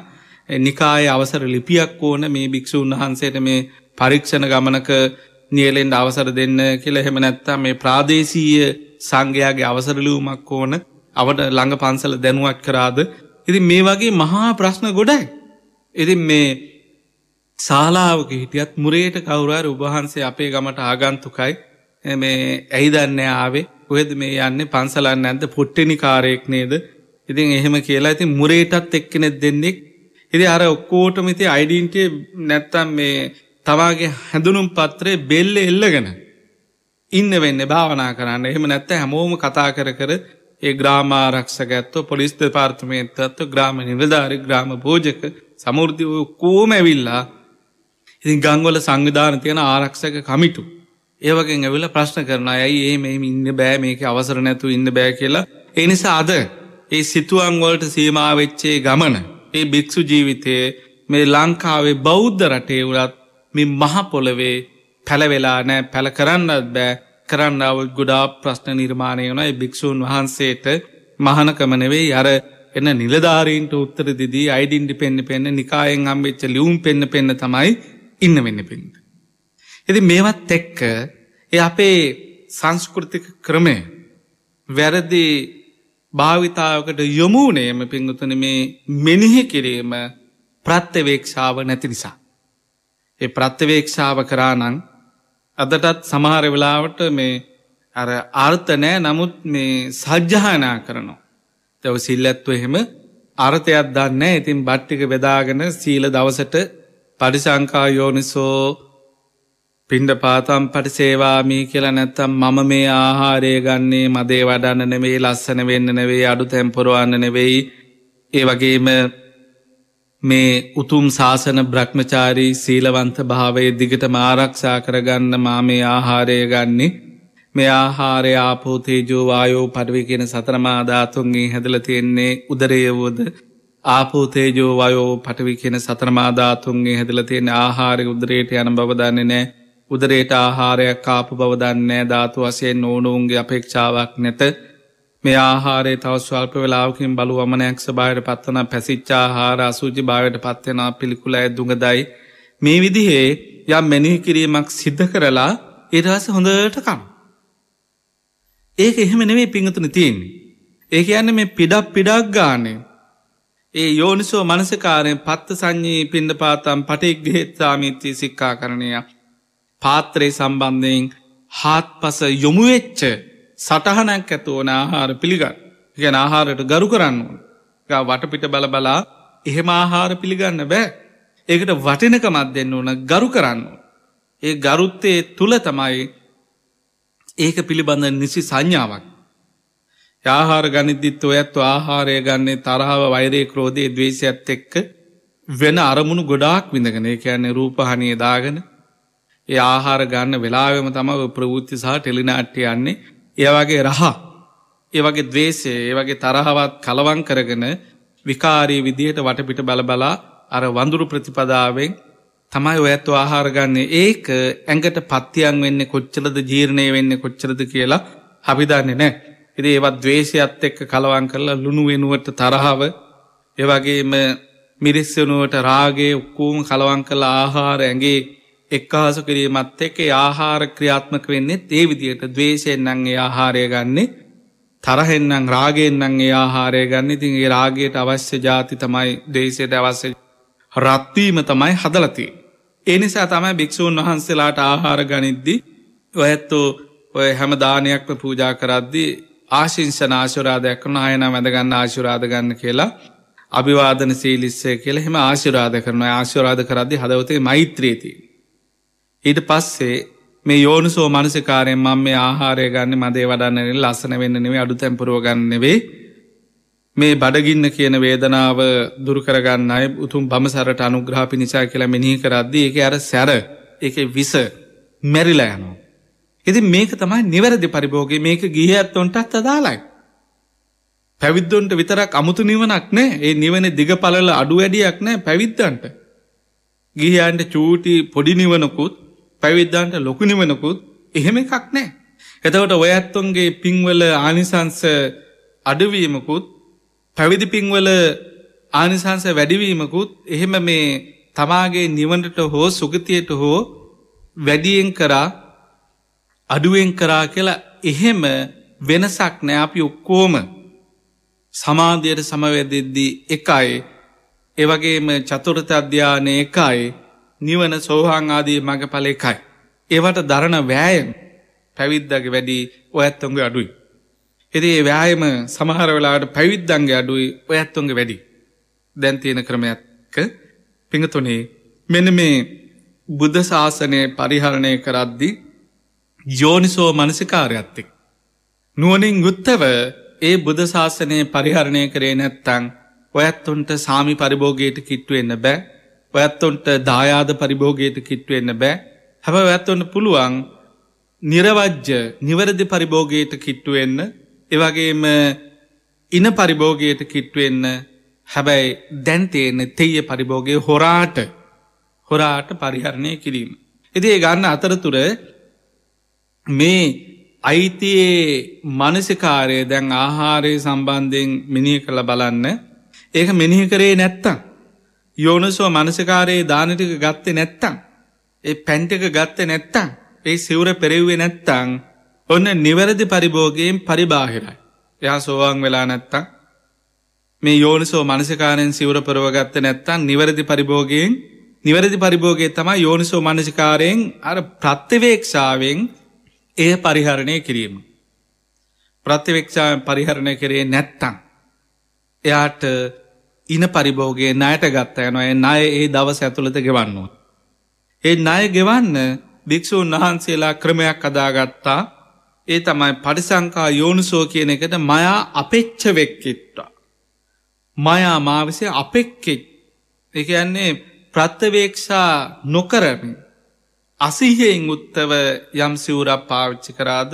නිකාය අවසර ලිපියක් ඕන මේ භික්‍ෂූන් වහන්සේට මේ පරීක්ෂණ ගමනක නියලෙන්ට අවසර දෙන්න කියලා හෙම නැත්තා මේ ප්‍රාදේශීය සංඝයාගේ අවසරලූමක් ඕන අවට ළඟ පන්සල දැනුවත් කරාද. ඉති මේ වගේ මහා ප්‍රශ්න ගොඩයි. එති මේ ශාලාවක හිටියත් මුරේට කවුරාර උබහන්සේ අපේ ගමට ආගන්තුකයි මේ ඇයි දන්න ආවේ ඔහෙද මේ යන්න පන්සලන්න ඇද පොට්ටනි කාරයෙක් නේද ඉතින් එහෙම කියලා ඇති මුරේටත් එක්කනෙත් දෙන්නෙක් ඉති අර ඔක්කෝටමිති අයිඩීන්ටේ නැත්තම් මේ තවාගේ හැඳුනුම් පත්‍රේ බෙල්ල එල්ලගෙන ඉන්න වෙන්න භාවනා කරන්න එහෙම නැත්ත හැමෝම කතා කර කර ඒ ග්‍රාමාරක්ෂකඇත්ව පොලිස් පාර්තමේත්තත්ව ග්‍රාම නිවධාරි ග්‍රාම භෝජක සමෘධ කෝම ඇවිල්ලා ඉතින් ගංවල සංවිධාන තියෙන ආරක්ෂක කමිටු ඒවගෙන් ඇවිල ප්‍රශ්න කරන ඇයි ඒ මේ ඉන්න බෑ මේක අවසර නැතු ඉන්න බෑ කියලා එනිසා අද ඒ සිතුවන්වලට සීමාවෙච්චේ ගමන ඒ භික්‍ෂු ජීවිතයේ මේ ලංකාවේ බෞද්ධ රටේ වුරත් මේ මහපොළවේ පැළවෙලා නෑ පැළ කරන්නත් බෑ කරන්නවත් ගොඩා ප්‍රශ්න නිර්මාණය වනයි භික්‍ෂූන් වහන්සේට මහනකමනවෙයි අර එන්න නිලධාරීන්ට උත්තර දිදී අයිඩින්ඩි පෙන්න්න පෙන්න්න නිකායෙන් අම්වෙච්ච ලියුම් පෙන්න්න පෙන්න්න තමයි ඉන්න වෙන්න පින්ට. එති මේවත් එක්ක එ අපේ සංස්කෘතික ක්‍රමය වැරදි භාවිතාවකට යොමුනේම පින්ගුතන මේ මෙනිහි කිරීම ප්‍රත්්‍යවේක්ෂාව නැති නිසා. ඒ ප්‍රත්්‍යවේක්ෂාව කරානං අදටත් සමහර වෙලාවට මේ අර අර්ථ නෑ නමුත් මේ සජ්්‍යානා කරනවා. තැව සිල්ලැත්ව එහෙම අර්ථයක් දන්න ඉතින් බට්ටික බෙදාගෙන සීල දවසට පරිසංකා යෝනිසෝ පින්ඩ පාතම් පටිසේවාමී කියලා නැත්තම් මම මේ ආහාරය ගන්නේ මදේ වඩන්න නෙවෙයි ලස්සන වෙන්න නෙවෙයි අඩු තැම්පොරුවන්න නෙවෙයි ඒ වගේම මේ උතුම් ශාසන බ්‍රහ්මචාරී සීලවන්ත භාවය දිගට මාරක්ෂා කරගන්න මා මේ ආහාරය ගන්නේ මේ ආහාරය ආපෝතේජෝවායෝ පඩවි කියෙන සතරමාධාතුන්ගේ හැදල තියෙන්නේ උදරයවෝද ආපෝතේජෝවයෝ පටවි කියෙන සතරමාධාතුන්ගේ හැදල තියෙන ආහාරය උදරයට යන බවදන්නේ නෑ උදරයට ආහාරයක් කාපු බවදන්නේ ධාතු වසයෙන් ඕනෝන්ගේ අපේක්ෂාවක් නැත මේ ආහාරේ තවස්වල්ප වෙලාවකින් බලු වමනයක් සභායට පත්වන පැසිච්චා හාර අසූජි භාවයට පත්වෙනා පිළිකුල ඇදුඟදයි. මේ විදිහේ යම් මෙනිහි කිරීමක් සිද්ධ කරලා ඒදස හොඳටකම්. ඒක එහෙම නෙවේ පිංහතුන තියෙන්. ඒක යන්න මේ පිඩක් පිඩක් ගානේ. ඒ යෝනිසෝ මනසකාරයෙන් පත්ත සංඥී පින්ඩ පාතම් පටෙක් ගහෙත්සාමිත්‍යී සික්කා කරණය. පාත්‍රයේ සම්බන්ධයෙන් හාත් පස යොමුවෙච්ච සටහනැක් ඇතුවන ආහාර පිළිගන්න ගැන ආහාරයට ගරු කරන්න ඕන වටපිට බල බලා එහෙම ආහාර පිළිගන්න බෑ ඒකට වටිනකමත් දෙන්න ඕන ගරු කරන්න. ඒ ගරුත්තේ තුළ තමයි ඒක පිළිබඳ නිසි සංඥාවක්. ආහාර ගනිදිත් ඔයත්තු ආහාරය ගන්නේ තරහාව වෛරය ක්‍රෝධය දවේශයක්ත් එක්ක වෙන අරමුණු ගොඩාක් විඳගෙන ඒ කියන්නේ රූපහනය දාගෙන ඒ ආහාර ගන්න වෙලාවම තම ප්‍රවෘත්ති සහ ටෙලිනාට්ටි යන්නේ ඒ වගේ රහ ඒ වගේ දවේශය ඒ වගේ තරහවත් කලවන් කරගෙන විකාරී විදිහට වටපිට බලබලා අර වඳුරු ප්‍රතිපදාවෙන් තමයි ඔයත්තු ආහාරගන්නේ ඒක ඇඟට පත්තියන් වෙන්න කොච්චලද ජීර්ණය වෙන්න කොච්චරද කියලා හබිදන්නේ නෑ. එති ඒවත් දවේශයත් එක්ක කලවන් කරලා ලුණු වෙනුවට තරහාව ඒවගේම මිරිස්සනුවට රාගේ ඔක්කූම් කලවන් කළ ආහාර ඇගේ එක්කාහසු කිරීමත් එක ආහාර ක්‍රියාත්මක වෙන්නේෙත් ඒ විදියට දවේශයෙන්න්නන්ගේ ආහාරය ගන්නේ තරහෙන්න්නම් රාගෙන්න්නන්ගේ ආහාරය ගන්න ඉතින්ගේ රාගයට අවශ්‍ය ජාති තමයි දේශයට අවශ්‍ය රත්වීම තමයි හදලති. එනිසා තමයි භික්‍ෂූන් වහන්සේලාට ආහාර ගනිද්දි ඔයත්තෝ ඔය හැම දානයක්ම පූජා කරද්දි ආශිංෂ නාශුරාධයක් වන අයන වැඳගන්න ආශුරාධ ගන්න කියලා අභිවාදන සීලිස්සය කියල හෙම ආශුරාධ කරන ආශුරාධ කරද්දි හදවතේ මෛත්‍රීතිී. ඊට පස්සේ මේ යෝනිසෝ මනසිකාරයෙන් මං මේ ආහාරය ගන්න මදේ වඩන්නන ලස්සන වෙන්න නෙවේ අඩු තැම්පරෝගන්නවෙේ මේ බඩගින්න කියන වේදනාව දුරකරගන්න අය උතුම් බමසරට අනුග්‍රහ පිනිසා කියලා මෙනිහි කරද්දී එක අර සැර එක විස මැරිලා යනවා. එති මේක තමයි නිවැරදි පරිභෝගේ මේක ගිහ ඇත්තොන්ටත් අදාලයි. පැවිද්දොන්ට විතරක් අමුතු නිවනක් නෑ ඒ නිවන දිගපලල අඩු වැඩියක් නෑ පැවිද්දන්ට. ගිහියන්ට චූටි පොඩි නිවනකුත් පැවිද්දාන්ට ලොකුණිමනකුත් එහෙම එකක් නෑ. එතකොට ඔයඇත්තුන්ගේ පින්වල ආනිසංස අඩුවීමකුත් පැවිදි පින්වල ආනිසංස වැඩිවීමකුත් එහෙම මේ තමාගේ නිවනට හෝ සුගතියට හෝ වැඩියෙන් කරා අඩුවෙන් කරා කියලා එහෙම වෙනසක් නෑ අපි ඔක්කෝම සමාධයට සමවැදෙද්දී එකයි එවගේම චතුරත අධ්‍යානය එකයි නිවන සෝහං ආදී මඟ පල එකයි. ඒවට දරණ වෑයම් පැවිද්දගේ වැඩි ඔයඇත්තුන්ගේ අඩුයි. එදේ වෑයම සමහර වෙලාට පැවිද්දන්ගේ අඩුයි ඔයඇත්තුන්ගේ වැඩි. දැන්තියෙන ක්‍රමයක්ක පිඟතුනේ මෙන මේ බුද්ධ ශාසනය පරිහරණය කරද්දි යෝනිසෝ මනසිකාරයත්තෙක්. නුවනින් ගුත්තව ඒ බුද ශාසනය පරිහරණය කරේ නැත්තං ඔයත්තුන්ට සාමි පරිභෝගයට කිට්ටුවෙන්න බෑ ඔයත්තොන්ට දායාද පරිභෝගයට කිට්ටවෙන්න බෑ හැබ ඇත්වන්න පුළුවන් නිරවජ්‍ය නිවැරදි පරිභෝගයට කිට්ටුවෙන්න එවගේම ඉන පරිභෝගයට කිට්ටුවෙන්න හැබැයි දැන්තයෙන තෙය පරිභෝගය හොරාට හොරාට පරිහරණය කිරීම. එදේ ගන්න අතරතුර මේ අයිතියේ මනසිකාරය දැන් ආහාරය සම්බන්ධයෙන් මිනිහ කළ බලන්න ඒක මෙනිහි කරේ නැත්තං. යෝනසෝ මනසකාරයේ දානටික ගත්තෙ නැත්තං. ඒ පැන්ටික ගත්තෙ නැත්තං ඒ සිවර පෙරෙව්වේ නැත්තං ඔන්න නිවැරදි පරිභෝගයෙන් පරිබාහිරයි. එයා සෝවාන් වෙලා නැත්තං මේ යෝනිසෝ මනසිකාරයෙන් සිවර පරවගත්ත නැත්තන් නිවැරදි පරිභෝගයෙන් නිවැරදි පරිභෝගය තම යෝනිසෝ මනසිකාරයෙන් අර ප්‍රත්තිවේක්ෂාවෙන් එය පරිහරණය කිරීම. ප්‍රත්තිවේක්ෂාවෙන් පරිහරණය කරේ නැත්තං. එයාට ඉන පරිභෝගයේ ණයට ගත්ත යනවා ණය ඒ දවස ඇතුළත ගෙවන්නවා. ඒ ණය ගෙවන්න භික්‍ෂූන් වහන්සේලා ක්‍රමයක් අදාගත්තා ඒ තමයි පරිසංකා යෝනුසෝ කියන එකට මයා අපෙච්චවෙක්කෙට්ටා. මයා මාවිසේ අපෙක්කෙක් එකයන්නේ ප්‍රත්්‍යවේක්ෂා නොකරමින් අසිහයෙන් උත්තව යම් සිවුරක් පාවිච්චි කරාද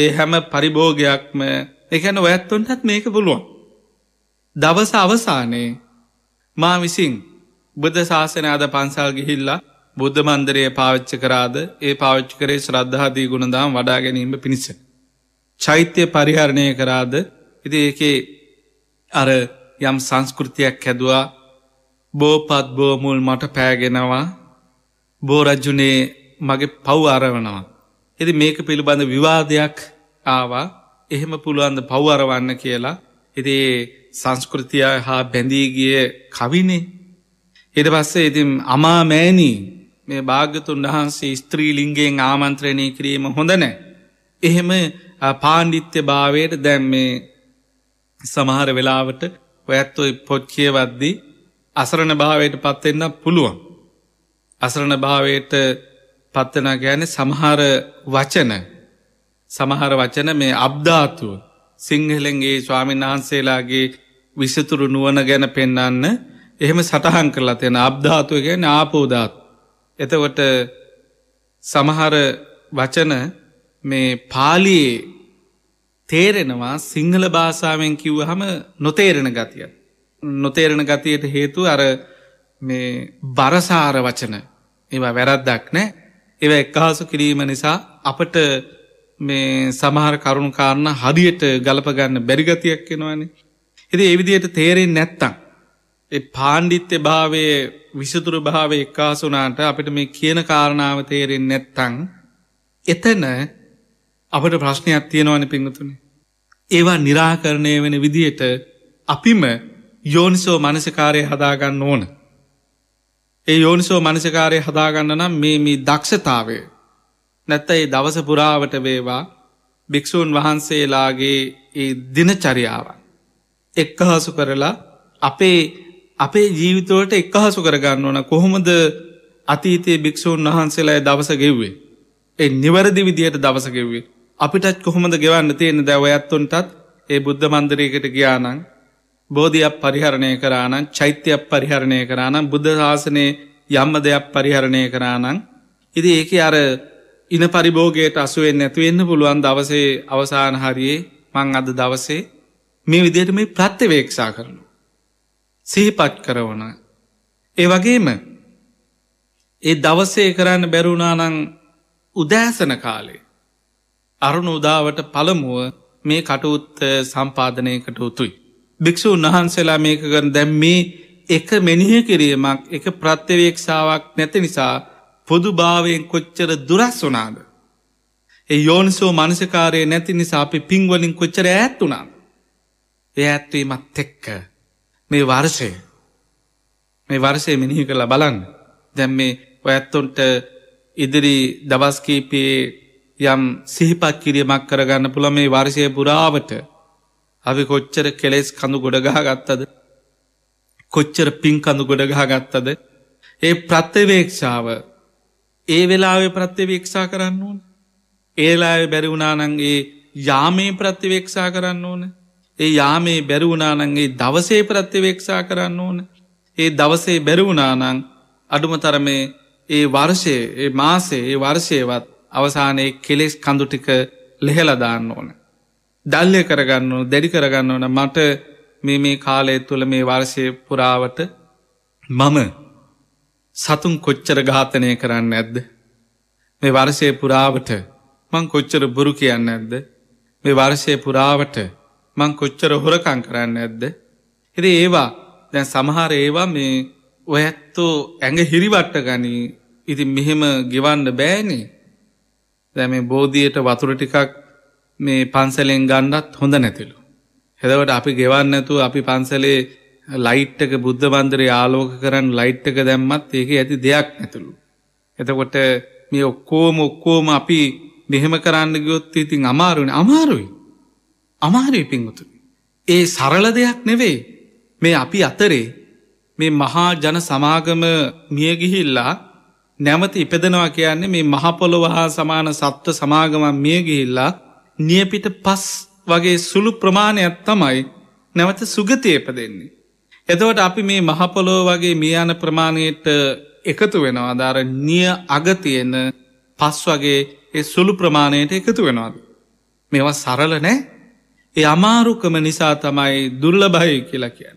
ඒ හැම පරිභෝගයක්ම එකන ඔයත්තුන්ටත් මේක පුළුවන්. දවස අවසානයේ මා විසින් බුද්ධ ශාසනයාද පන්සල් ගිහිල්ලා බුද්ධ මන්දරයේ පාවිච්ච කරාද ඒ පාවිච්ච කරේ ශ්‍රද්ධාදී ගුණදාම් වඩා ගැනීම පිණිස. චෛත්‍යය පරිහරණය කරාද ඉති ඒකේ අර යම් සංස්කෘතියක් හැදවා බෝපත් බෝමුල් මට පෑගෙනවා බෝරජ්ජුනේ මගේ පව් අරවනවා. එති මේක පිළිබඳ විවාදයක් ආවා එහෙම පුළුවන්ද පව් අරවන්න කියලා එතිේ සංස්කෘතිය හා බැඳීගිය කවිනේ. එට පස්සේ ඉතින් අමාමෑණී මේ භාග්‍යතුන් වහන්සේ ස්ත්‍රී ලිංගෙන් ආමන්ත්‍රණය කිරීම හොඳනෑ. එහෙම පාණ්ඩිත්‍ය භාවයට දැම් මේ සමහර වෙලාවට ඔයත්ව පොත් කියවද්දී අසරණ භාවයට පත්වෙන්න පුළුවන්. අසරණ භාවයට පත්වන ගැන සමහර වචන සමහර වචන මේ අබ්ධාතුව සිංහලෙන්ගේ ස්වාමීන් වහන්සේලාගේ විසතුරු නුවන ගැන පෙන්නන්න එහෙම සටහන් කරලා තියෙන අබ්ධාතුව ගැන ආපෝධාත්. එතවට සමහර වචන මේ පාලියේ තේරෙනවා සිංහල භාසාාවෙන් කිව්ව හම නොතේරෙන ගතිය. නොතේරෙන ගතියට හේතු අර මේ බරසාර වචන ඒවා වැරද්දක් නෑ ඒව එක්කහසු කිරීම නිසා අපට මේ සමහර කරුණු කාරණ හරියට ගලපගන්න බැරිගතියක් කෙනවන්නේ එති එවිදියට තේරෙන් නැත්තං. පාණ්ඩිත්‍ය භාවය විසතුර භාව එක්කාසුනාට අපිට මේ කියන කාරණාව තේරෙන් නැත්තං එතන අපට ප්‍රශ්නයක් තියෙනවන පිංගතුනි. ඒවා නිරාකරණය වෙන විදියට අපිම යෝනිසෝ මනසකාරය හදාගන්න ඕන. ඒ යෝනිසෝ මනසකාරය හදාගන්න නම් මේ මේ දක්ෂතාවය නැත්ත ඒ දවස පුරාවට වේවා භික්‍ෂූන් වහන්සේලාගේ ඒ දිනචරියාව. එක්කහසු කරලා අපේ අපේ ජීවිතවලට එක්කහසු කරගන්න ඕන කොහොමද අතීතයේ භික්‍ෂූන් වහන්සේලාය දවස ගෙව්වේ. එ නිවැරදි විදියට දවස ගෙව්වේ. අපිටත් කොහොමද ගෙවන්න තියෙන දැව ඇත්තුන්ටත් ඒ බුද්ධ මන්දරයකට ගියානං බෝධයක් පරිහරණය කරානං චෛත්‍යයක් පරිහරණය කරානම් බුද්ධශාසනය යම්ම දෙයක් පරිහරණය කරානං. ඉති ඒක අර ඉන පරිභෝගයට අසුවෙන් නැතිවෙන්න පුළුවන් දවසේ අවසාන හරියේ මං අද දවසේ මේ විදියට මේ ප්‍රත්්‍යවේක්ෂා කරනු. සිහිපට් කරවන. ඒ වගේම ඒ දවස්සේ කරන්න බැරුණානං උදෑසන කාලේ. අරුණු උදාවට පළමුුව මේ කටුත් සම්පාධනයකට උතුයි. භික්‍ෂූ වහන්සේලා මේක කරන දැම් මේ එක මෙනිහ කිරීමක් එක ප්‍රත්්‍යවේක්ෂාවක් නැති නිසා පොදු භාවයෙන් කොච්චර දුරස් වනාද. ඒ යෝනිසෝ මනසකාරය නැති නිසා අපි පින්වලින් කොච්චර ඇත් වනාද. ඒ ඇත්වීමත් එක්ක මේ වර්ෂය මේ වර්ෂය මිනිහි කරලා බලන්න දැම් මේ ඔයඇත්තොන්ට ඉදිරි දවස්කීපයේ යම් සිහිපත් කිරියමක් කරගන්න පුළ මේ වර්ෂය පුරාවට අපි කොච්චර කෙලෙස් කඳු ගොඩගහ ගත්තද කොච්චර පින් කඳු ගොඩගහ ගත්තද ඒ ප්‍රත්්‍යවේක්ෂාව ඒ වෙලාවේ ප්‍රත්්‍යවේක්ෂා කරන්න ඕන ඒලාය බැරි වුණානන්ගේ යාමේ ප්‍රත්තිවේක්ෂා කරන්න ඕන ඒ යාමේ බැරවුනානන්ගේ දවසේ ප්‍රත්තිවේක්ෂා කරන්න ඕන. ඒ දවසේ බැරවුනානං අඩුම තරමේ ඒ වර්ෂය මාසේ ඒ වර්ෂයවත් අවසානයේ කෙලෙස් කඳු ටික ලෙහෙලදාන්න ඕන. දල්ලය කරගන්නු දැඩි කරගන්න ඕන මට මේ මේ කාලය තුළ මේ වර්ෂය පුරාවට මම සතුන් කොච්චර ඝාතනය කරන්න ඇද්ද. මේ වර්ෂය පුරාවට මං කොච්චර බුරු කියන්න ඇද්ද. මේ වර්ෂය පුරාවට මං කොච්චර හොරකං කරන්න ඇද්ද. එද ඒවා දැන් සමහර ඒවා මේ ඔයඇත්තෝ ඇඟ හිරිවට්ට ගනී ඉති මෙහෙම ගෙවන්න බෑනේ දැම බෝධියයට වතුර ටිකක් මේ පන්සලෙන් ගණ්ඩත් හොඳ නැතිලු. හෙදවට අපි ගෙවන්න ඇතු අපි පන්සලේ ලයිට්ටක බුද්ධ බන්දරය ආලෝක කරන්න ලයිට්ටක දැම්මත් ඒක ඇති දෙයක් නැතුළු. එතකොට මේ ඔක්කෝම ඔක්කෝම අපි මෙහෙම කරන්න ගියොත් ඉතින් අමාරුවන අමාරුයි. අමාරුයි පින්වතු. ඒ සරල දෙයක් නෙවේ මේ අපි අතරේ මේ මහා ජන සමාගම මියගිහිල්ලා නැමත ඉපදනවා කියන්නේ මේ මහපොළොව හා සමාන සත්ව සමාගමන් මියගිහිල්ලා නියපිට පස් වගේ සුළු ප්‍රමාණයක් තමයි නැවත සුගතියප දෙන්නේ. එතවට අපි මේ මහපොලෝ වගේ මියන ප්‍රමාණයට එකතු වෙනවා අදාර නිය අගතියෙන පස් වගේ ඒ සුළු ප්‍රමාණයට එකතු වෙනවාද. මේවා සරල නෑ ඒ අමාරුකම නිසා තමයි දුර්ලභය කියලා කියන්න.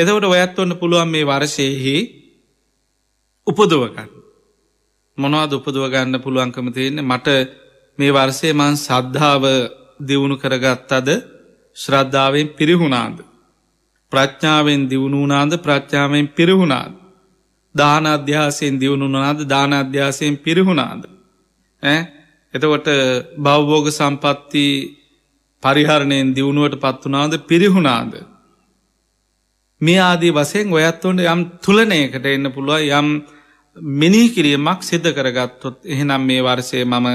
එතකොට ඔයත් ඔන්න පුළුවන් මේ වර්ෂයහි උපදවගන්න. මොනවාද උපදවගන්න පුළුවන්කම තියෙන්නේ මට මේ වර්සය මං සද්ධාව දියුණු කරගත් අද ශ්‍රද්ධාවෙන් පිරිහුණාද. ප්‍රඥාවෙන් දියුණුනාද ප්‍රඥාවෙන් පිරිහුණාද. දාන අධ්‍යාසයෙන් දියුණුනාද දාන අධ්‍යාසයෙන් පිරිහුණාද. එතකොට බව්බෝග සම්පත්තිී පරිහරණයෙන් දියුණුවට පත්වනාද පිරිහුණාද. මේ ආදී වසයෙන් ඔයත්වොන්ට යම් තුලනයකට එන්න පුළුව යම් මිනිහි කිරීමක් සිද්ධ කරගත්තොත් එහෙනම් මේ වර්සය මම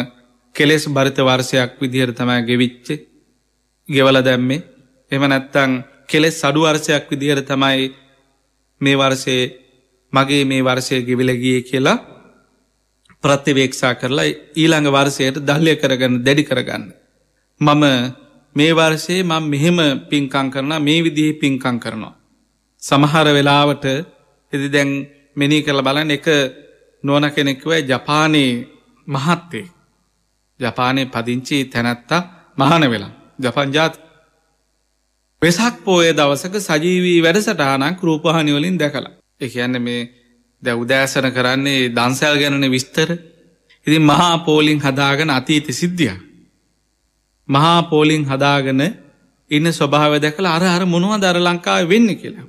කෙලෙස් බරිත වර්සයක් විදිහර තමයි ගෙවිච්ච ගෙවල දැම්මේ එම නැත්තං කෙලෙස් සඩු වර්සයක් විදිහර තමයි මේ වර්සයේ මගේ මේ වර්සය ගෙවිලගිය කියලා ප්‍රත්තිවේක්ෂා කරලා ඊළඟ වර්සයට දල්ලය කරගන්න දැඩි කරගන්න. මම මේ වර්ෂයේ මං මෙහෙම පින්කං කරනවා මේ විදිහි පින්කං කරනවා. සමහර වෙලාවට එදි දැන් මෙනී කළ බලන් එක නෝන කෙනෙක්ව ජපානයේ මහත්තේ. ජපානය පදිංචි තැනැත්තා මහන වෙලා ජපන්ජාත වෙසක් පෝය දවසක සජීවී වැඩසටහනක් රූපහනිවලින් දැකලා. එක කියන්න මේ දැ උදෑසන කරන්නේ දංසැල් ගැනන විස්තර ඉති මහා පෝලිං හදාගෙන අතීත සිද්ධියක්. මහා පෝලිං හදාගෙන ඉන්න ස්වභාව දැකළ අර අර මොනුව දර ලංකාව වෙන්න කියලා.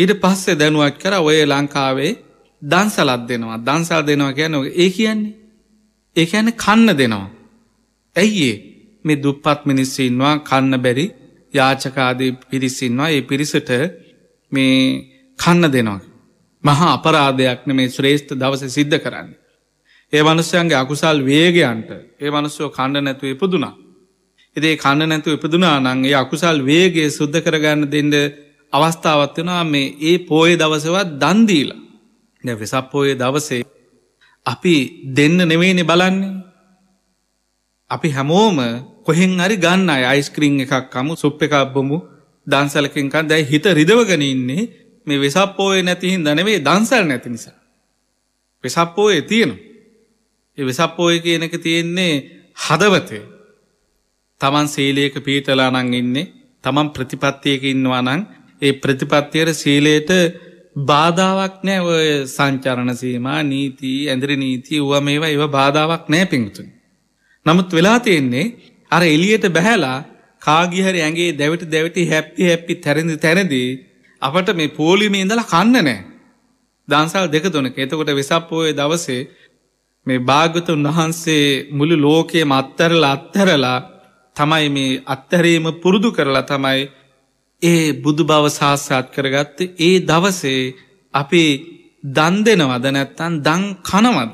ඊට පස්සේ දැනුවත් කර ඔය ලංකාවේ දන්සලත් දෙනවා දන්සල් දෙනවා කියන ඒ කියන්නේ ඒ ඇන කන්න දෙනවා. ඇයිඒ මේ දුප්පත් මිනිස්සඉන්නවා කන්න බැරි යාචකාදී පිරිසින්වා ඒ පිරිසට මේ කන්න දෙනවා. මහා අපරාධයක්න මේ ශ්‍රේෂ්ඨ දවස සිද්ධ කරන්න. ඒ මනුස්සයන්ගේ අකුසල් වේගයන්ට ඒ මනුස්සෝ කණ්ඩ නැතුව ඉපදුනා. එදේ කන්න නැතුව ඉපදුනා නංගේ අකුසල් වේගේ සුද්ධ කරගන්න දෙන්ඩ අවස්ථාවත් වනා මේ ඒ පෝය දවසවත් දන්දීලා. නැ වෙසක් පෝය දවසේ අපි දෙන්න නෙවෙයිනෙ බලන්නේ. අපි හැමෝම කොහෙෙන් හරි ගන්න අය අයිස්ක්‍රීං එකක් කමු සුප් එකක් බොමු දන්සලකින්කන් දැයි හිත රිදවගෙන ඉන්නේ මේ වෙසප්පෝය නැතිහින් දනවේ දන්සල් නැති නිසා. වෙසප්පෝය තියෙනවා. වෙසප්පෝය කියනක තියෙන්නේ හදවතේ. තමන් සීලයක පීටලා නං ඉන්නේ තමන් ප්‍රතිපත්තියක ඉන්නවා නං ඒ ප්‍රතිපත්තියට සීලයට බාධාවක් නෑ ඔය සංචරණ සීම නීතිී ඇඳරි නීති වුව මේවා ඒව බාධාවක් නෑ පිංතුන්. නමුත් වෙලා තියෙන්නේ අර එලියට බැහැලා කාගිහරි ඇගේ දැවට දැවටි හැප්පි හැප්පි තැරදි තැනදී අපට මේ පෝලිමේ ඉඳලා කන්න නෑ. දන්සල් දෙක තුනක එතකොට වෙසප්පෝය දවසේ මේ භාගතුන් වහන්සේ මුළු ලෝකයේ මත්තරලා අත්හැරලා තමයි මේ අත්තරීම පුරුදු කරලා තමයි ඒ බුදු බව සාස්සාත් කරගත්ත ඒ දවසේ අපි දන් දෙනවද නැත්තන් දං කනවද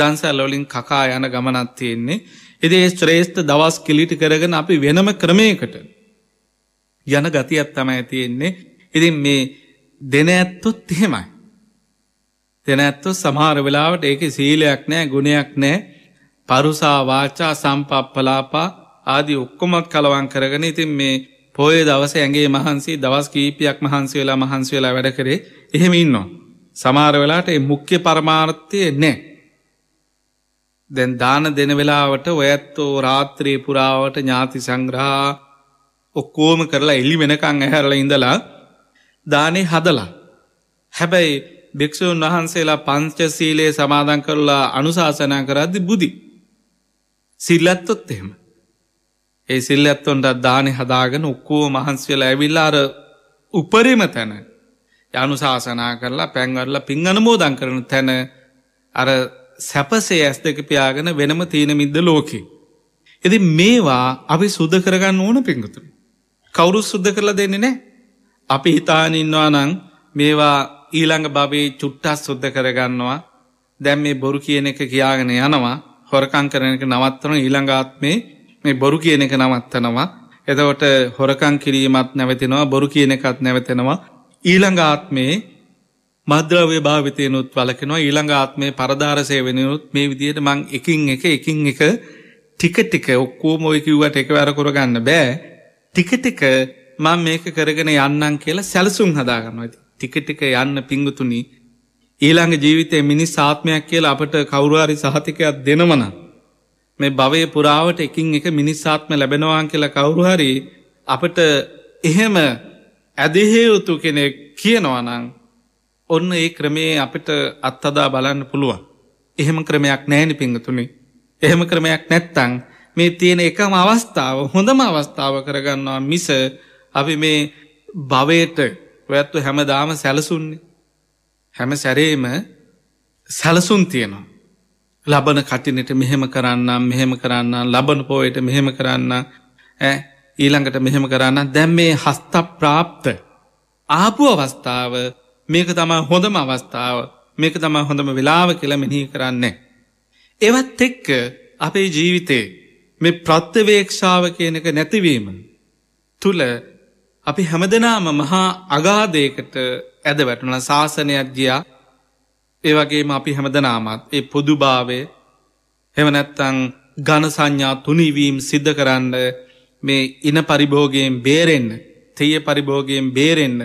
දන්සැල්ලොලින් කකා යන ගමනත් තියෙන්නේ එදේ ශ්‍රේෂ්ඨ දවස් කිලිටි කරගෙන අපි වෙනම ක්‍රමයකට යන ගතියක් තමයි තියෙන්නේ ඉතින් මේ දෙන ඇත්තුත් එහෙමයි තැනැත්තො සමහර වෙලාවට ඒක සීලයක් නෑ ගුණයක් නෑ පරුසාවාචා සම්පප්පලාපා ආදි ඔක්කොමත් කලවන් කරගෙන ඉතින් මේ පොය දවස ඇගේ මහන්සේ දවස් කීපයක් මහන්සේ වෙලා මහන්සේ වෙලා වැඩ කරේ එහෙම ඉන්නවා. සමාර වෙලාට මුඛ්‍ය පරමාර්ථය නෑ. දැන් දාන දෙන වෙලාවට ඔයත්තෝ රාත්‍රයේ පුරාවට ඥාති සංග්‍රහා ඔක්කෝම කරලා එල්ලි වෙනකං ඇහැරල ඉඳලා දානේ හදලා. හැබැයි භික්‍ෂූන් වහන්සේලා පංචසීලයේ සමාධන් කරලා අනුශාසනා කරද්දි බුදි. සිල්ලත්තොත් එහෙම. ඒ සිල්ලත්තොන්ට දානෙ හදාගෙන ඔක්කෝ මහන්සවෙල ඇවිල්ලාර උපරිම තැන යනුශාසනා කරලා පැන්වරලා පින් අනමෝදන් කරන තැන අර සැපසේ ඇස් දෙක පියාගෙන වෙනම තියෙන මිද්ද ලෝකේ. එති මේවා අපි සුද කරගන්න ඕන පිංගුතුර. කවුරු සුද්ද කරලා දෙන්නේ නෑ. අපි හිතානින්වා නං මේවා ඊළඟ භවයේ චුට්ටස් සුද්ධ කරගන්නවා දැම් මේ බොරු කියන එක කියාගෙන යනවා හොරකං කරන එක නවත්තන ඊළඟාත්මේ මේ බොරු කියන එක නවත්තනවා එදවට හොරකං කිරීමත් නැවතිෙනවා බොරු කියන එකත් නැවතෙනවා ඊළඟාත්මේ මද්‍රව්‍ය භාවිතයනුත් වලකෙනවා ඊළඟාත්මේ පරධාරසය වෙනයුත් මේ විදියට මං එකින් එක එකින් එක ටික ටික ඔක්කෝ මොයි කිව්වට එක වැර කරගන්න බෑ ටික ටික මං මේක කරගෙන යන්නම් කියලා සැලසුම් හදාගන්න ඇති ටික ටික යන්න පිංගුතුනි ඊළඟ ජීවිතය මිනිස් ආත්මයක් කියලා අපට කවුරුහරි සහතිකයක් දෙනවන. මේ භවය පුරාවට එකින් එක මිනිස් ආත්ම ලැබෙනවා කියලා කවුරුහරි අපට එහෙම ඇදිහයුතු කෙනෙක් කියනවනං ඔන්න ඒ ක්‍රමේ අපිට අත්හදා බලන්න පුළුවන්. එහෙම ක්‍රමයක් නෑනි පිංගතුනි. එහෙම ක්‍රමයක් නැත්තං මේ තියෙන එකම අවස්ථාව හොඳම අවස්ථාව කරගන්නවා මිස අපි මේ භවයට ඔයත්තු හැමදාම සැලසුන්නේ. හැම සැරේම සැලසුන් තියෙනවා. ලබන කටිනට මෙහෙම කරන්නම් මෙහෙම කරන්න ලබන පෝයට මෙහෙම කරන්න ඊළඟට මෙහෙම කරන්න දැම් මේ හස්ත ප්‍රාප්ත ආපු අවස්ථාව මේක තමා හොඳම අවස්ථාව මේක තමා හොඳම වෙලාව කියලා මෙහි කරන්නේ. එවත් එක්ක අපේ ජීවිතේ මේ ප්‍රත්්‍යවේක්ෂාව කියනක නැතිවීම තුළ අපි හැමදනාම මහා අගාදයකට ඇද වැටුණ ශාසනයක් ගියා ඒවගේම අපි හැමදනාමත් ඒ පොදුභාවය හෙමනැත්තං ගණ සංඥා තුනිවීම් සිද්ධ කරන්න මේ ඉන පරිභෝගයෙන් බේරෙන්න්න තය පරිභෝගයෙන් බේරෙන්න්න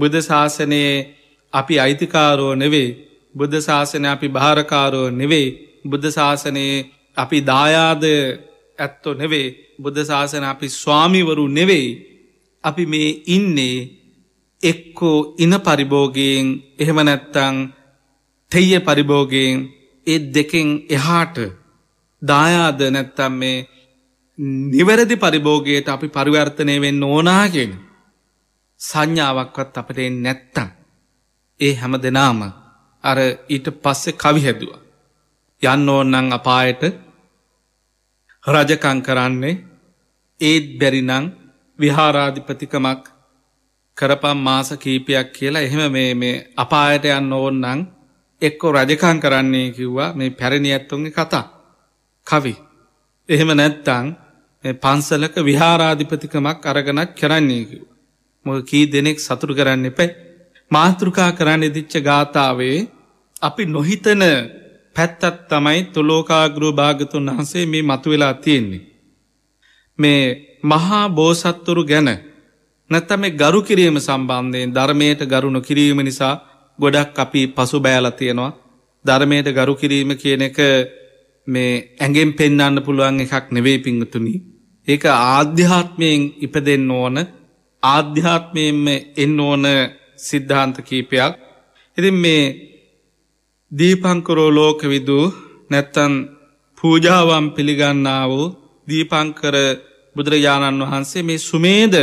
බුද ශාසනයේ අපි අයිතිකාරෝ නෙවේ බුද්ධ ශාසනය අපි භාරකාරෝ නෙවේ බුද්ධ ශාසනයේ අපි දායාද ඇත්තෝ නෙවේ බුද්ධ ශාසන අපි ස්වාමිවරු නෙවෙයි අපි මේ ඉන්නේ එක්කෝ ඉන පරිභෝගයෙන් එහෙම නැත්තං තෙය පරිභෝගයෙන් ඒ දෙකෙන් එහාට දායාද නැත්තම් මේ නිවැරදි පරිභෝගයට අපි පරිවර්තනය වෙන්න ඕනාගෙන සංඥාවක්වත් අපට නැත්තං ඒ හැම දෙනාම අර ඊට පස්සෙ කවි හැදුව. යන්න ඕන්නං අපායට රජකං කරන්නේ ඒත් බැරිනං විහාරාධිපතිකමක් කරපම් මාස කීපයක් කියලා එහෙම මේ මේ අපායට යන්න ඕන්නං එක්කෝ රජකං කරන්නේ කිව්වා මේ පැරණි ඇත්තුන්ගේ කතා කවි. එහෙම නැත්තං පන්සලක විහාරාධිපතිකමක් අරගනක් කරන්නේ කිව්. මො කී දෙනෙක් සතුරු කරන්න එපැයි. මාතෘකා කරන්න දිච්ච ගාථාවේ අපි නොහිතන පැත්තත් තමයි තුළෝකාග්‍රෝ භාගතුන් වහන්සේ මේ මතුවෙලා තියෙන්නේ. මේ මහා බෝසත්තුරු ගැන නැත්තම ගරු කිරීම සම්බන්ධයෙන් ධර්මයට ගරුණු කිරීම නිසා ගොඩක් අපි පසු බෑල තියෙනවා ධර්මයට ගරු කිරීම කියන එක මේ ඇගෙන් පෙන්න්න පුළුවන් එකක් නෙවෙයි පිංගතුනි ඒක ආධ්‍යාත්මයෙන් ඉපදෙන්න ඕන ආධ්‍යාත්මයෙන්ම එන්න ඕන සිද්ධාන්ත කීපයක් ඉතින් මේ දීපංකරෝ ලෝක විදූ නැත්තන් පූජාවම් පිළිගන්නා වූ දීපංකර බුදුරජාණන් වහන්සේ මේ සුමේද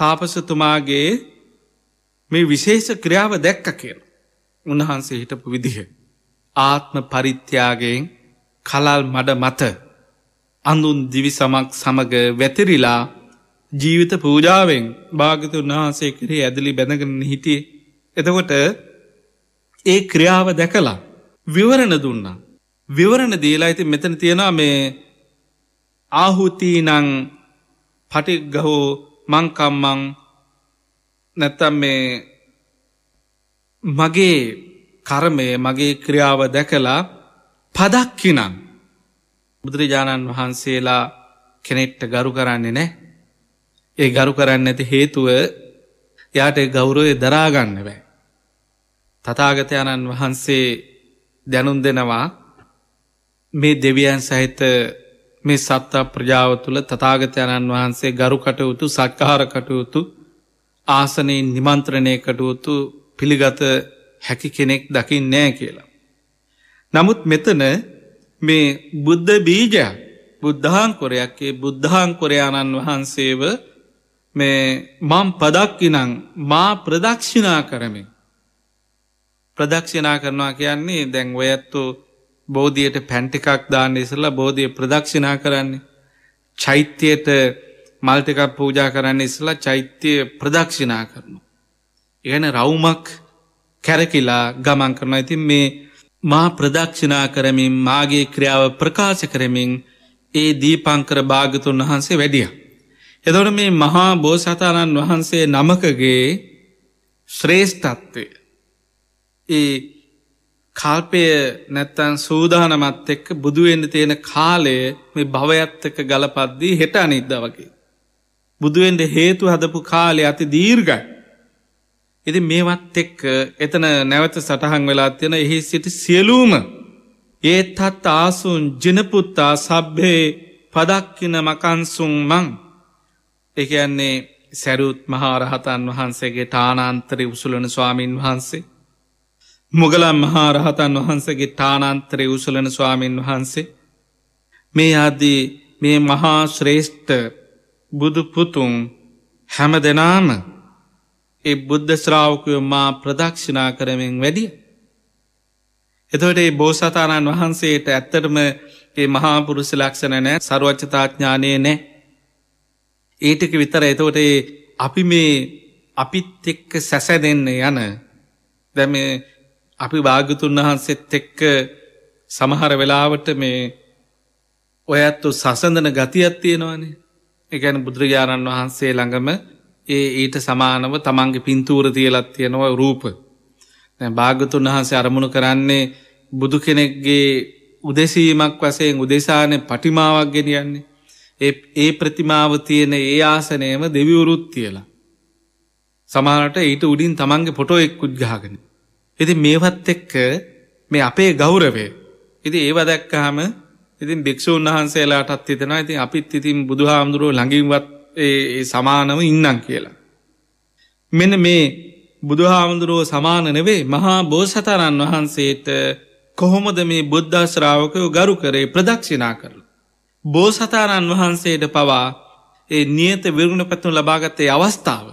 තාපසතුමාගේ මේ විශේෂ ක්‍රියාව දැක්ක කියල. උන්වහන්සේ හිටපු විදිහ. ආත්ම පරිත්‍යයාගෙන් කලල් මඩ මත අඳුන් දිවි සමක් සමඟ වැතිරිලා ජීවිත පූජාවෙන් භාගත උන්වහන්සේ කරේ ඇදලි බැඳගෙන හිටිය. එතකොට ඒ ක්‍රියාව දැකලා විවරණ දුන්නා. විවරණ දීලා ඇති මෙතන තියෙනවා මේ ආහුතීනං පටිගහෝ මංකම්මං නැත්තම් මේ මගේ කර්මය මගේ ක්‍රියාව දැකලා පදක්කිනම් බුදුරජාණන් වහන්සේලා කෙනෙට්ට ගරු කරන්නේ නෑ ඒ ගරු කරන්න ඇති හේතුව යාට ගෞරෝය දරාගන්න බෑ තතාගතයණන් වහන්සේ දැනුම් දෙනවා මේ දෙවියන් සහිත මේ සත්තා ප්‍රජාව තුළ තතාගතයණන් වහන්සේ ගරු කටයුතු සක්කාර කටයුතු ආසනයෙන් නිමන්ත්‍රණය කටයුතු පිළිගත හැකි කෙනෙක් දකිින් නෑ කියලා. නමුත් මෙතන මේ බුද්ධ බීජයක් බුද්ධාංකොරයක්ේ බුද්ධාංකොරයාණන් වහන්සේව මේ මං පදක්කිනං මා ප්‍රදක්ෂිනා කරමින්. ප්‍රදක්ෂිනා කරනවා කියන්නේ දැන් ඔයත්තු බෝධියට පැන්ට එකක් දාන්න ඉසලා බෝධිය ප්‍රදක්ෂිනා කරන්නේ. චෛත්‍යයට මල්ටකක් පූජා කරන්න ඉසලා චෛත්‍යය ප්‍රදක්ෂිනා කරනු. ඉගැන රවුමක් කැරකිලා ගමන් කරන ඇතින් මේ මා ප්‍රදක්ෂිනා කරමින් මාගේ ක්‍රියාව ප්‍රකාශ කරමින් ඒ දීපංකර භාගතුන් වහන්සේ වැඩිය. එදොට මේ මහා බෝසතාණන් වහන්සේ නමකගේ ශ්‍රේෂ්ඨත්වය ඒ කල්පය නැත්තන් සූදානමත් එක්ක බුදුවෙන්ඩ තියෙන කාලය මේ භවයත්තක ගලපද්දී හෙට අනිද්ද වගේ. බුදුවෙන්ඩ හේතු හදපු කාලය අති දීර්ගයි. එති මේවත් එක්ක එතන නැවත සටහන් වෙලා තියෙන එහි සිටි සියලූම ඒත් හත් ආසුන් ජිනපුත්තා සබ්හේ පදක්කින මකන්සුන් මං එකයන්නේ සැරුත් මහාරහතන් වහන්සේගේ ටානාන්තරය උසුලන ස්වාමීන් වහන්සේ මුගලම් මහා රහතන් වහන්සගේ තානන්ත්‍රය උසලන ස්වාමීන් වහන්සේ මේ අදී මේ මහා ශ්‍රේෂ්ඨ බුදුපුතුන් හැම දෙනාම ඒ බුද්ධ ශ්‍රාවකය මා ප්‍රදක්ෂිනා කරමෙන් වැඩිය. එතොට ඒ බෝසතාණන් වහන්සේට ඇත්තටම ඒ මහාපුරුස ලක්ෂණ නෑ සරුවච්චතාඥානය නෑ. ඒටක විතර එතෝට අපි මේ අපිත් එක්ක සැසැදෙන්න යන දැම අපි භාගතුන් වහන්සෙත් එක්ක සමහර වෙලාවට මේ ඔයත්තු සසඳන ගතියක් තියෙනවානේ එකැන බුදුරජාණන් වහන්සේ ළඟම ඒ ඊට සමානව තමන්ගේ පින්තූර තියලත් තියෙනව රූප. භාගතුන් වහන්සේ අරමුණු කරන්නේ බුදු කෙනෙක්ගේ උදෙසීමක් වසයෙන් උදෙසානය පටිමාවක් ගෙනියන්නේ. ඒ ඒ ප්‍රතිමාව තියෙන ඒ ආසනයම දෙවිවුරුත් තියලා. සමානට ඊට උඩින් තමන්ගේ පොටෝ එක් උද්ගාගෙන. ඉතින් මේවත් එක්ක මේ අපේ ගෞරවය. ඉතින් ඒව දැක්කහම ඉතින් භික්ෂූන් වහන්සේලාටත් හිතෙනවා ඉතින් අපිත් ඉතින් බුදුහාමුදුරුවෝ ළඟින්වත් ඒ සමානව ඉන්නම් කියලා. මෙන්න මේ බුදුහාමුදුරුවෝ සමාන නෙවේ මහා බෝසතාණන් වහන්සේට කොහොමද මේ බුද්ධාශ්‍රාවකයෝ ගරු කරේ ප්‍රදක්ෂිනා කරල. බෝසතාණන් වහන්සේට පවා ඒ නියත විරුණ පැත්තුන් ලබාගත්තේ අවස්ථාව.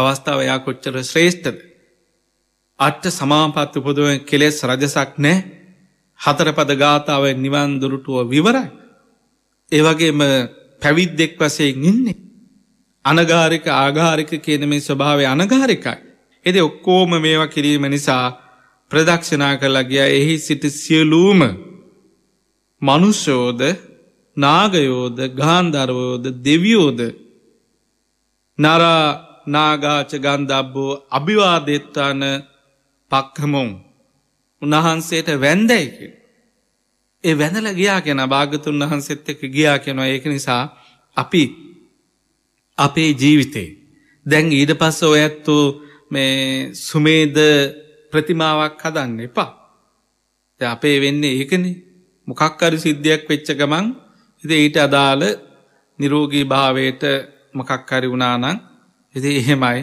අවස්ථාව යා කොච්චර ශ්‍රේෂ්ඨද. අට්ට සමාපත් උපදුව කෙලෙස් රජසක් නෑ හතරපද ගාථාව නිවන්දුරුටුව විවරයි. ඒවගේම පැවිද්දෙක් වසයෙන් ඉන්නේ. අනගාරික ආගාරික කියන මේ ස්වභාවය අනගාරිකයි. එද ඔක්කෝම මේවා කිරීම නිසා ප්‍රදක්ෂනා කරලා ගිය එහි සිට සියලූම මනුෂ්‍යෝද නාගයෝද ගාන්ධර්වයෝද දෙවියෝද නරා නාගාච ගන්ධබ්බෝ අභිවාධත්තාන පක්හමොන් උන්වහන්සේට වැන්දැයික. ඒ වැඳල ගියා කියෙන භාගතුන් වහන්සෙත් එක ගියා කියෙනවා ඒක නිසා අපි අපේ ජීවිතේ. දැන් ඊට පස්ස ඔයඇත්තු මේ සුමේද ප්‍රතිමාවක් හදන්න එපා. අපේ වෙන්නේ ඒකන මොකක්කරි සිද්ධියක් වෙච්ච ගමන් ඉද ඊට අදාළ නිරෝගී භාවයට මොකක්කරි වනානං ඉති එහෙමයි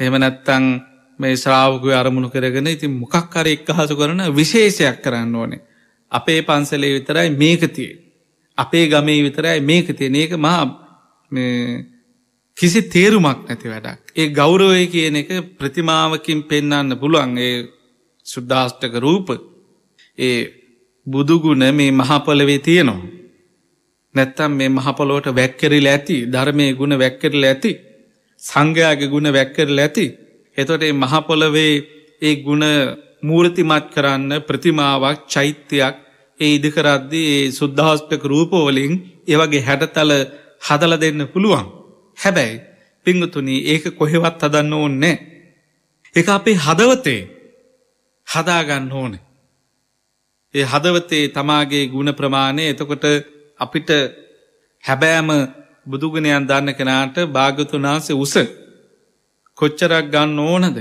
එහෙම නැත්තං මේ ශ්‍රාවකය අරමුණු කරගෙන ඉතින් මොකක් කර එක්හසු කරන විශේෂයක් කරන්න ඕනේ. අපේ පන්සලේ විතරයි මේකතිය. අපේ ගමේ විතරයි මේකතිය ඒක මා කිසි තේරුමක් නැති වැඩක්. ඒ ගෞරවය කියන එක ප්‍රතිමාවකින් පෙන්නන්න පුළුවන් ඒ සුද්දාෂ්ටක රූප ඒ බුදුගුණ මේ මහපොලවේ තියෙනවා. නැත්තම් මේ මහපොලොවට වැැක්කෙරිල ඇති ධර්මය ගුණ වැැක්කෙරල ඇති සංඝයාගේ ගුණ වැැක්කෙරල ඇති එතොට මහ පොළවේ ඒ ගුණ මූර්තිමත් කරන්න ප්‍රතිමාවක් චෛත්‍යයක් ඒ ඉදිකරද්දී ඒ සුද්ධහස්ටක රූපෝලින් ඒවගේ හැඩතල හදල දෙන්න පුළුවන්. හැබැයි පිංගතුනී ඒක කොහෙවත් හදන්න ඕන්නේ. එක අපේ හදවතේ හදාගන්න ඕන. ඒ හදවතේ තමාගේ ගුණ ප්‍රමාණය එතකොට අපිට හැබෑම බුදුගුණයන් දන්න කෙනාට භාගතුනාසේ උස කොච්චරක් ගන්න ඕනද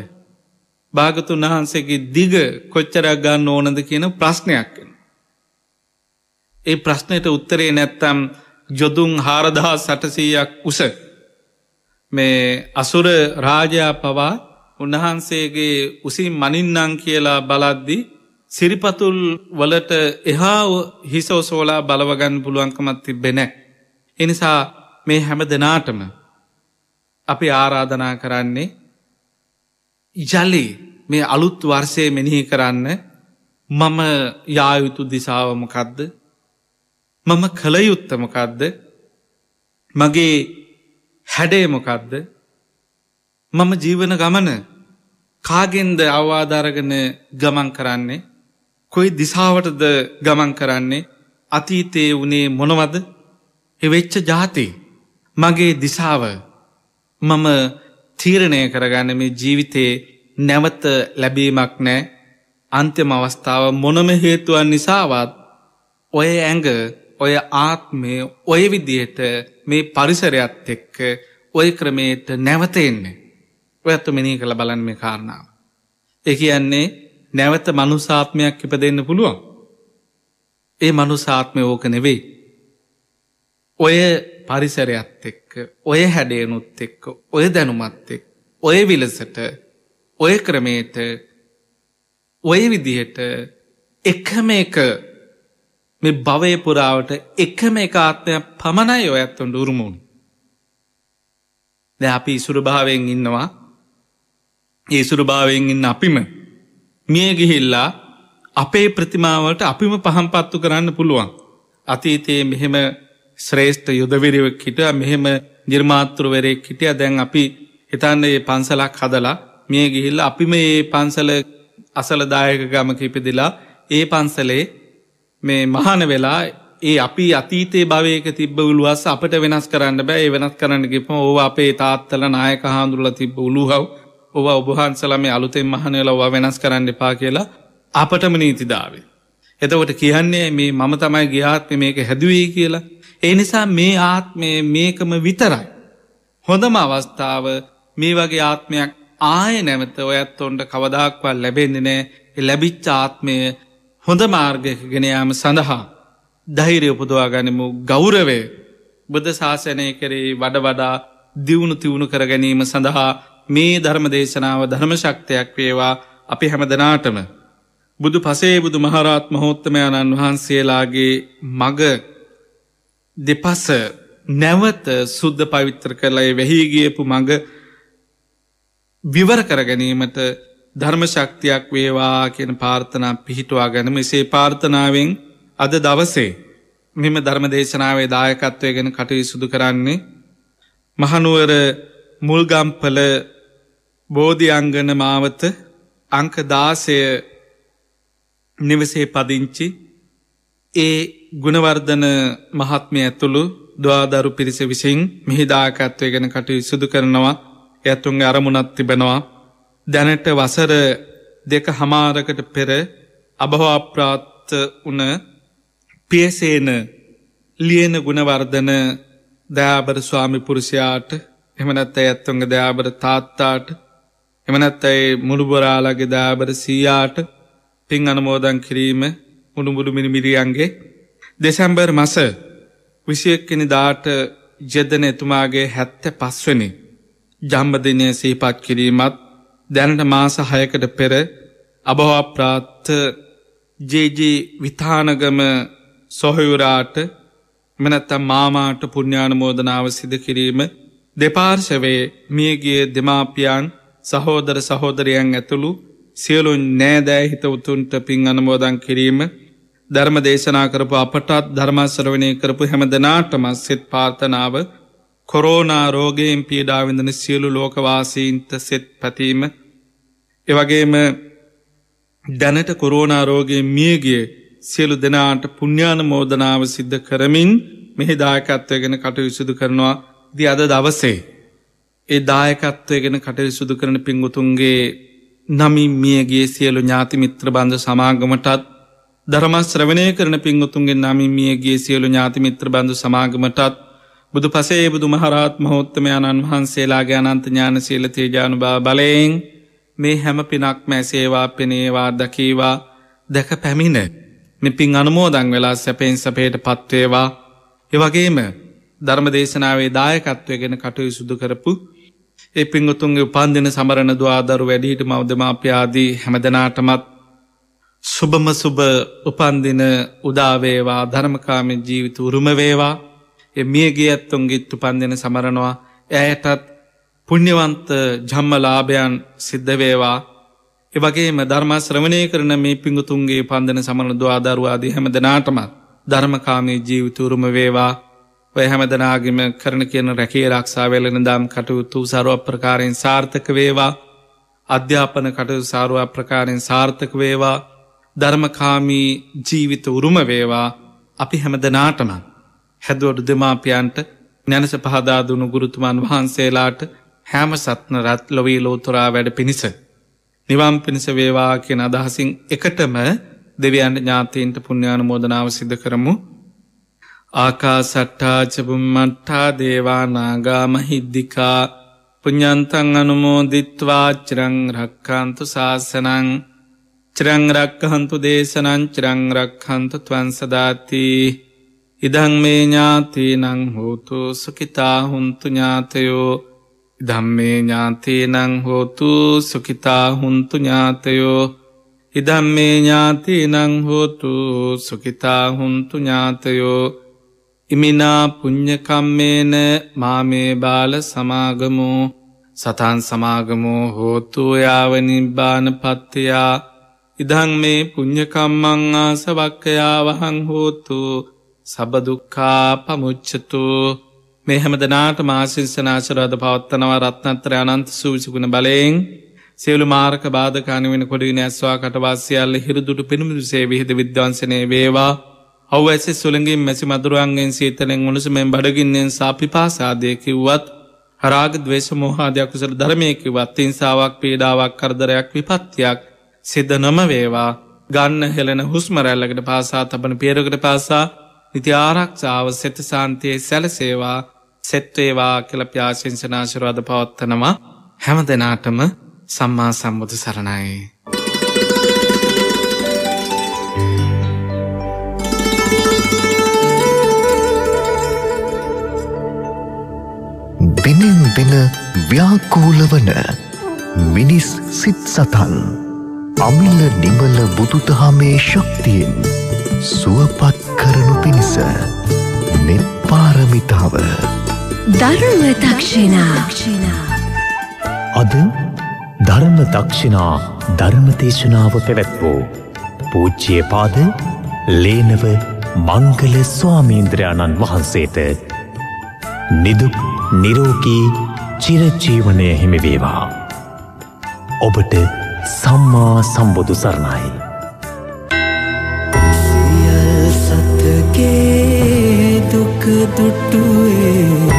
භාගතුන් වහන්සේගේ දිග කොච්චරක් ගන්න ඕනද කියන ප්‍රශ්නයක් වෙන. ඒ ප්‍රශ්නයට උත්තරේ නැත්තම් ජොදුන් හාරදා සටසීයක් උස මේ අසුර රාජා පවා උන්වහන්සේගේ උසින් මනින්නං කියලා බලද්දි සිරිපතුල් වලට එහා හිසෝසෝලා බලවගන්න පුළුවන්කමත් තිබෙනෑ. එනිසා මේ හැම දෙනාටම අපි ආරාධනා කරන්නේ ජලේ මේ අලුත් වර්ෂය මෙනෙහි කරන්න මම යායුතු දිසාවමකක්ද මම කළයුත්තමකක්ද මගේ හැඩේමකක්ද මම ජීවන ගමන කාගෙන්ද අවවාධාරගෙන ගමන් කරන්නේ කොයි දිසාවටද ගමන් කරන්නේ අතීතයේ වනේ මොනවද එවෙච්ච ජාති මගේ දිසාව මම තීරණය කරගන්න මේ ජීවිතයේ නැවත ලැබීමක් නෑ අන්ත්‍යම අවස්ථාව මොනම හේතුවන් නිසාවත් ඔය ඇඟ ඔය ආත්මය ඔය විදියට මේ පරිසරයත් එක්ක ඔය ක්‍රමයට නැවතෙන්නේ. ඔයත්තුමිනී කළ බලන් මේ කාරණාව. එකයන්නේ නැවත මනුසාත්මයක් ඉප දෙන්න පුළුවන්. ඒ මනුසාත්මය ඕක නෙවෙයි. ඔය පරිසරයත් එක්ක ඔය හැඩයනුත් එක්ක ඔය දැනුමත් එක් ඔය විලසට ඔය ක්‍රමේට ඔය විදිහට එකම එක මේ භවය පුරාවට එකම එක ආත්මයක් පමණයි ඔය ඇත්තොන්ට උරුමුණ. ද අපි ඉසුරුභාවයෙන් ඉන්නවා ඒසුරුභාවයෙන් ඉන්න අපිම මිය ගිහිල්ලා අපේ ප්‍රතිමාවට අපිම පහම් පත්තු කරන්න පුළුවන්. අතීතයේ මෙහෙම ශ්‍රේෂ්ඨ යුදවිරිවක් හිට මෙහෙම නිර්මාතෘවරයෙක් හිටිය දැන් අපි හිතන්න ඒ පන්සලක් හදලා මේ ගිහිල්ල අපිම ඒ පන්සල අසලදායක ගම කිපිදිලා ඒ පන්සලේ මේ මහන වෙලා ඒ අපි අතීතේ භවයක තිබ්බ උළුවස් අපට වෙනස් කරන්න බෑ ඒ වෙනස් කරන්න ගිපම ඕව අපේ තාත්තල නායක හාමුදුරල තිබ්බ උළුහව් ඔව ඔබහන්සල මේ අලුතෙන් මහනලව වෙනස් කරන්න එපා කියලා අපටම නීතිදාවේ. එතකොට කියන්නේ මේ මම තමයි ගියාත්ම මේක හැදුවේ කියලා එනිසා මේ ආත්මය මේකම විතරයි. හොඳම අවස්ථාව මේ වගේ ආත්මයක් ආය නැමත ඔයත් ඔොන්ට කවදක්වල් ලැබෙන්න්නේනෑ ලැබිච්ච ආත්මය හොඳ මාර්ගයකගෙනයාම සඳහා. දෛරය උපදවා ගනිමු ගෞරවේ බුද්ධ ශාසනය කරේ වඩ වඩා දියුණු තිවුණු කර ගැනීම සඳහා මේ ධර්ම දේශනාව ධර්ම ශක්තයක් වේවා අපි හැමදනාටම. බුදු පසේ බුදු මහරාත් මහෝත්තමයණන් වහන්සේලාගේ මග දෙපස නැවත සුද්ධ පවිත්‍ර කරලය වැහිගේපු මඟ විවර කර ගැනීමට ධර්මශක්තියක් වේවා කියන පාර්ථනා පිහිටවා ගැනම එසේ පාර්ථනාවෙන් අද දවසේ මෙම ධර්මදේශනාවේ දායකත්වය ගැන කටයු සුදු කරන්නේ මහනුවර මුල්ගම්පල බෝධියංගන මාවත අංක දාසය නිවසේ පදිංචි ඒ ගුණවර්ධන මහත්මය ඇතුළු දවාදරු පිරිස විසින් මිහිදාකත්වය ගැන කටයු සුදු කරනවා ඇතුන්ගේ අරමුණත් තිබෙනවා. දැනට වසර දෙක හමාරකට පෙර අභවාප්‍රාත්ත වන පියසේන ලියන ගුණවර්ධන දෑබර ස්වාමි පුරුෂයාට එමනත් ඇයි ඇත්තුන්ගේ දෑබර තාත්තාට එමනත් ඇයි මුළුබොරාලගේ දෑබර සීයාට පින් අනමෝදන් කිරීම උළුඹුළු මිනිමිරියන්ගේ දෙසැම්බර් මස විසියක්කෙන දාට ජෙදන එතුමාගේ හැත්ත පස්වනි ජම්බදිනය සීපත් කිරීමත් දැනට මාස හයකට පෙර අභවාප්‍රාත්ත ජේජී විතානගම සොහයුරාට මෙනැත්තම් මාමාට පුුණ්ඥානමෝදනාව සිද කිරීම දෙපාර්ශවේ මියගේ දෙමාපියන් සහෝදර සහෝදරයන් ඇතුළු සියලුන් නෑදෑ හිත උතුන්ට පින් අනමෝදන් කිරීම ධර්ම දේශනා කරපු අපටත් ධර්මාසරවනය කරපු හැම දෙනාටම සෙත් පාර්ථනාව කොරෝනා රෝගයෙන් පීඩාවිඳන සියලු ලෝකවාසීන්ත සෙත් පැතීම එවගේම දැනට කොරෝනා රෝගයෙන් මියගිය සියලු දෙනාට පුුණ්ඥාන මෝදනාව සිද්ධ කරමින් මෙහි දායකත්වය ගෙන කටයුසුදු කරනවා දි අද දවසේ. ඒ දායකත්වය ගෙන කටයුසුදු කරන පින්ගුතුන්ගේ නමින් මියගේ සියලු ඥාති මිත්‍ර බන්ධ සමාගමටත් ධර්මස්ත්‍රවණය කරන පින්ගුතුන්ගේ නමින් මියගේ සියලු ඥාතිමිත්‍ර බඳු සමාගමටත් බුදු පසේ බුදු මහරාත් මහෝත්තමයණන් වහන්සේලාගේ අනන්ත ඥාන සීල තේජානු බා බලයෙන් මේ හැම පිනක් මැසේවා පෙනේවා දකීවා දැක පැමිණ මෙ පින් අනුමෝදං වෙලා සැපෙන් සපේට පත්වේවා එවගේම ධර්ම දේශනාවේ දායකත්වය ගෙන කටයු සුදු කරපු ඒ පින්ගුතුන්ගේ උපන්දින සමරණ දවාදරු වැඩිහිට මෞදමාපයාදී හැමදනාටමත් සුබම සුබ උපන්දින උදාවේවා ධර්මකාමෙන් ජීවිත උරුමවේවා එ මියගේ ඇත්තුන්ගිත් උපන්දින සමරනවා ඇයටත් පුුණ්්‍යවන්ත ජම්ම ලාභයන් සිද්ධවේවා එවගේම ධර්මාශ්‍රවණය කරන මේ පිංගුතුන්ගේ පන්දන සමන දවාදරුවාදී හැම දෙනාටමත් ධර්මකාමී ජීවිතුරුම වේවා ඔය හැමදනාගම කරන කියන රැකේ රක්ෂා වෙලන දම් කටයුතු සරුව ප්‍රකාරයෙන් සාර්ථක වේවා අධ්‍යාපන කටයු සාරුව ප්‍රකාරයෙන් සාර්ථක වේවා ධර්මකාමී ජීවිත උරුම වේවා අපි හැමදනාටමන් හැදුවඩු දෙමාපියන්ට නැනස පහදාදුනු ගුරුතුමන් වහන්සේලාට හැම සත්න රත් ලොවී ලෝතුරා වැඩ පිණිස. නිවම් පිණිස වේවා කියෙන අදහසින් එකටම දෙවියන්ට ඥාතීන්ට පුුණ්‍යාන මෝදනාව සිද කරමු. ආකා සට්ටාචපුම්මට්ටා දේවානාගා මහිද්දිකා පුඥන්තන් අනුමෝදිත්වා චිරං රක්කාන්තු ශාසනං චරංරක්කහන්තු දේශනං චරංරක්හන්තු තුවන් සදාති ඉදං මේ ඥාති නං හෝතු සුකිතා හුන්තු ඥාතයෝ ඉදම්මේ ඥාති නං හෝතු සුකිතා හුන්තු ඥාතයෝ ඉදම්මේ ඥාති නං හෝතු සුකිතා හුන්තු ඥාතයෝ ඉමිනා පුං්ඥකම්මේන මාමේ බාල සමාගමෝ සතන් සමාගමෝ හෝතු යාවනිබ්බාන පත්තියා ඉදහං මේ පුං්ඥකම්මං ආසවක්කයාවහං හෝතු සබදුක්කා පමුච්චතු මේ හැමදනාට මාසිංසනාශරාධ පවත්තනවා රත්නත්‍ර අනන්ත සූසිකුණ බලයෙන් සියලු මාර්ක බාධකානවෙන කොඩි නැස්වා කටවාසියල්ල හිරුදුට පිණිමිදු සේවිහිද විද්වන්සනය වේවා ඔව ඇසි සුළඟින් මැසි මදුරුවන්ගෙන් සීතනෙන් උණුසුමෙන් බඩගින්නෙන් සාපිපාසාදයකිව්වත් හරාග දවේශමෝහාදයක් කුසල ධර්මයකිවත් තිංසාාවක් පීඩාවක් කරදරයක් විපත්තියක් සිද්ධ නොමවේවා ගන්න හෙළෙන හුස්මරැල්ලකට පාසා තබන පේරකට පාසා නිති ආරක්ෂාව සෙතසාන්තියේ සැලසේවා සෙත්වේවා කළ ප්‍යාශංශනාශරවාද පවත්තනවා හැම දෙනාටම සම්මා සම්බුදු සරණයි. බිනින් බින ව්‍යාකූලවන මිනිස් සිත් සතන්. අමිල නිමල බුදුදහමේ ශක්තියෙන් සුවපත් කරනු පිණිස මෙත් පාරමිතාව ධර්ම දක්ෂිණා අද ධර්ම දක්ෂිණා ධර්මදේශනාව පැවැත්වෝ පූජ්‍ය පාද ලේනව මංගල ස්වාමීන්ද්‍රයාණන් වහන්සේට නිදුක් නිරෝගී චිරජීවනය හිමිවේවා ඔබට සම්මා සම්බුදු සරණයි. සියල් සත්ගේ දුක දුටුවේ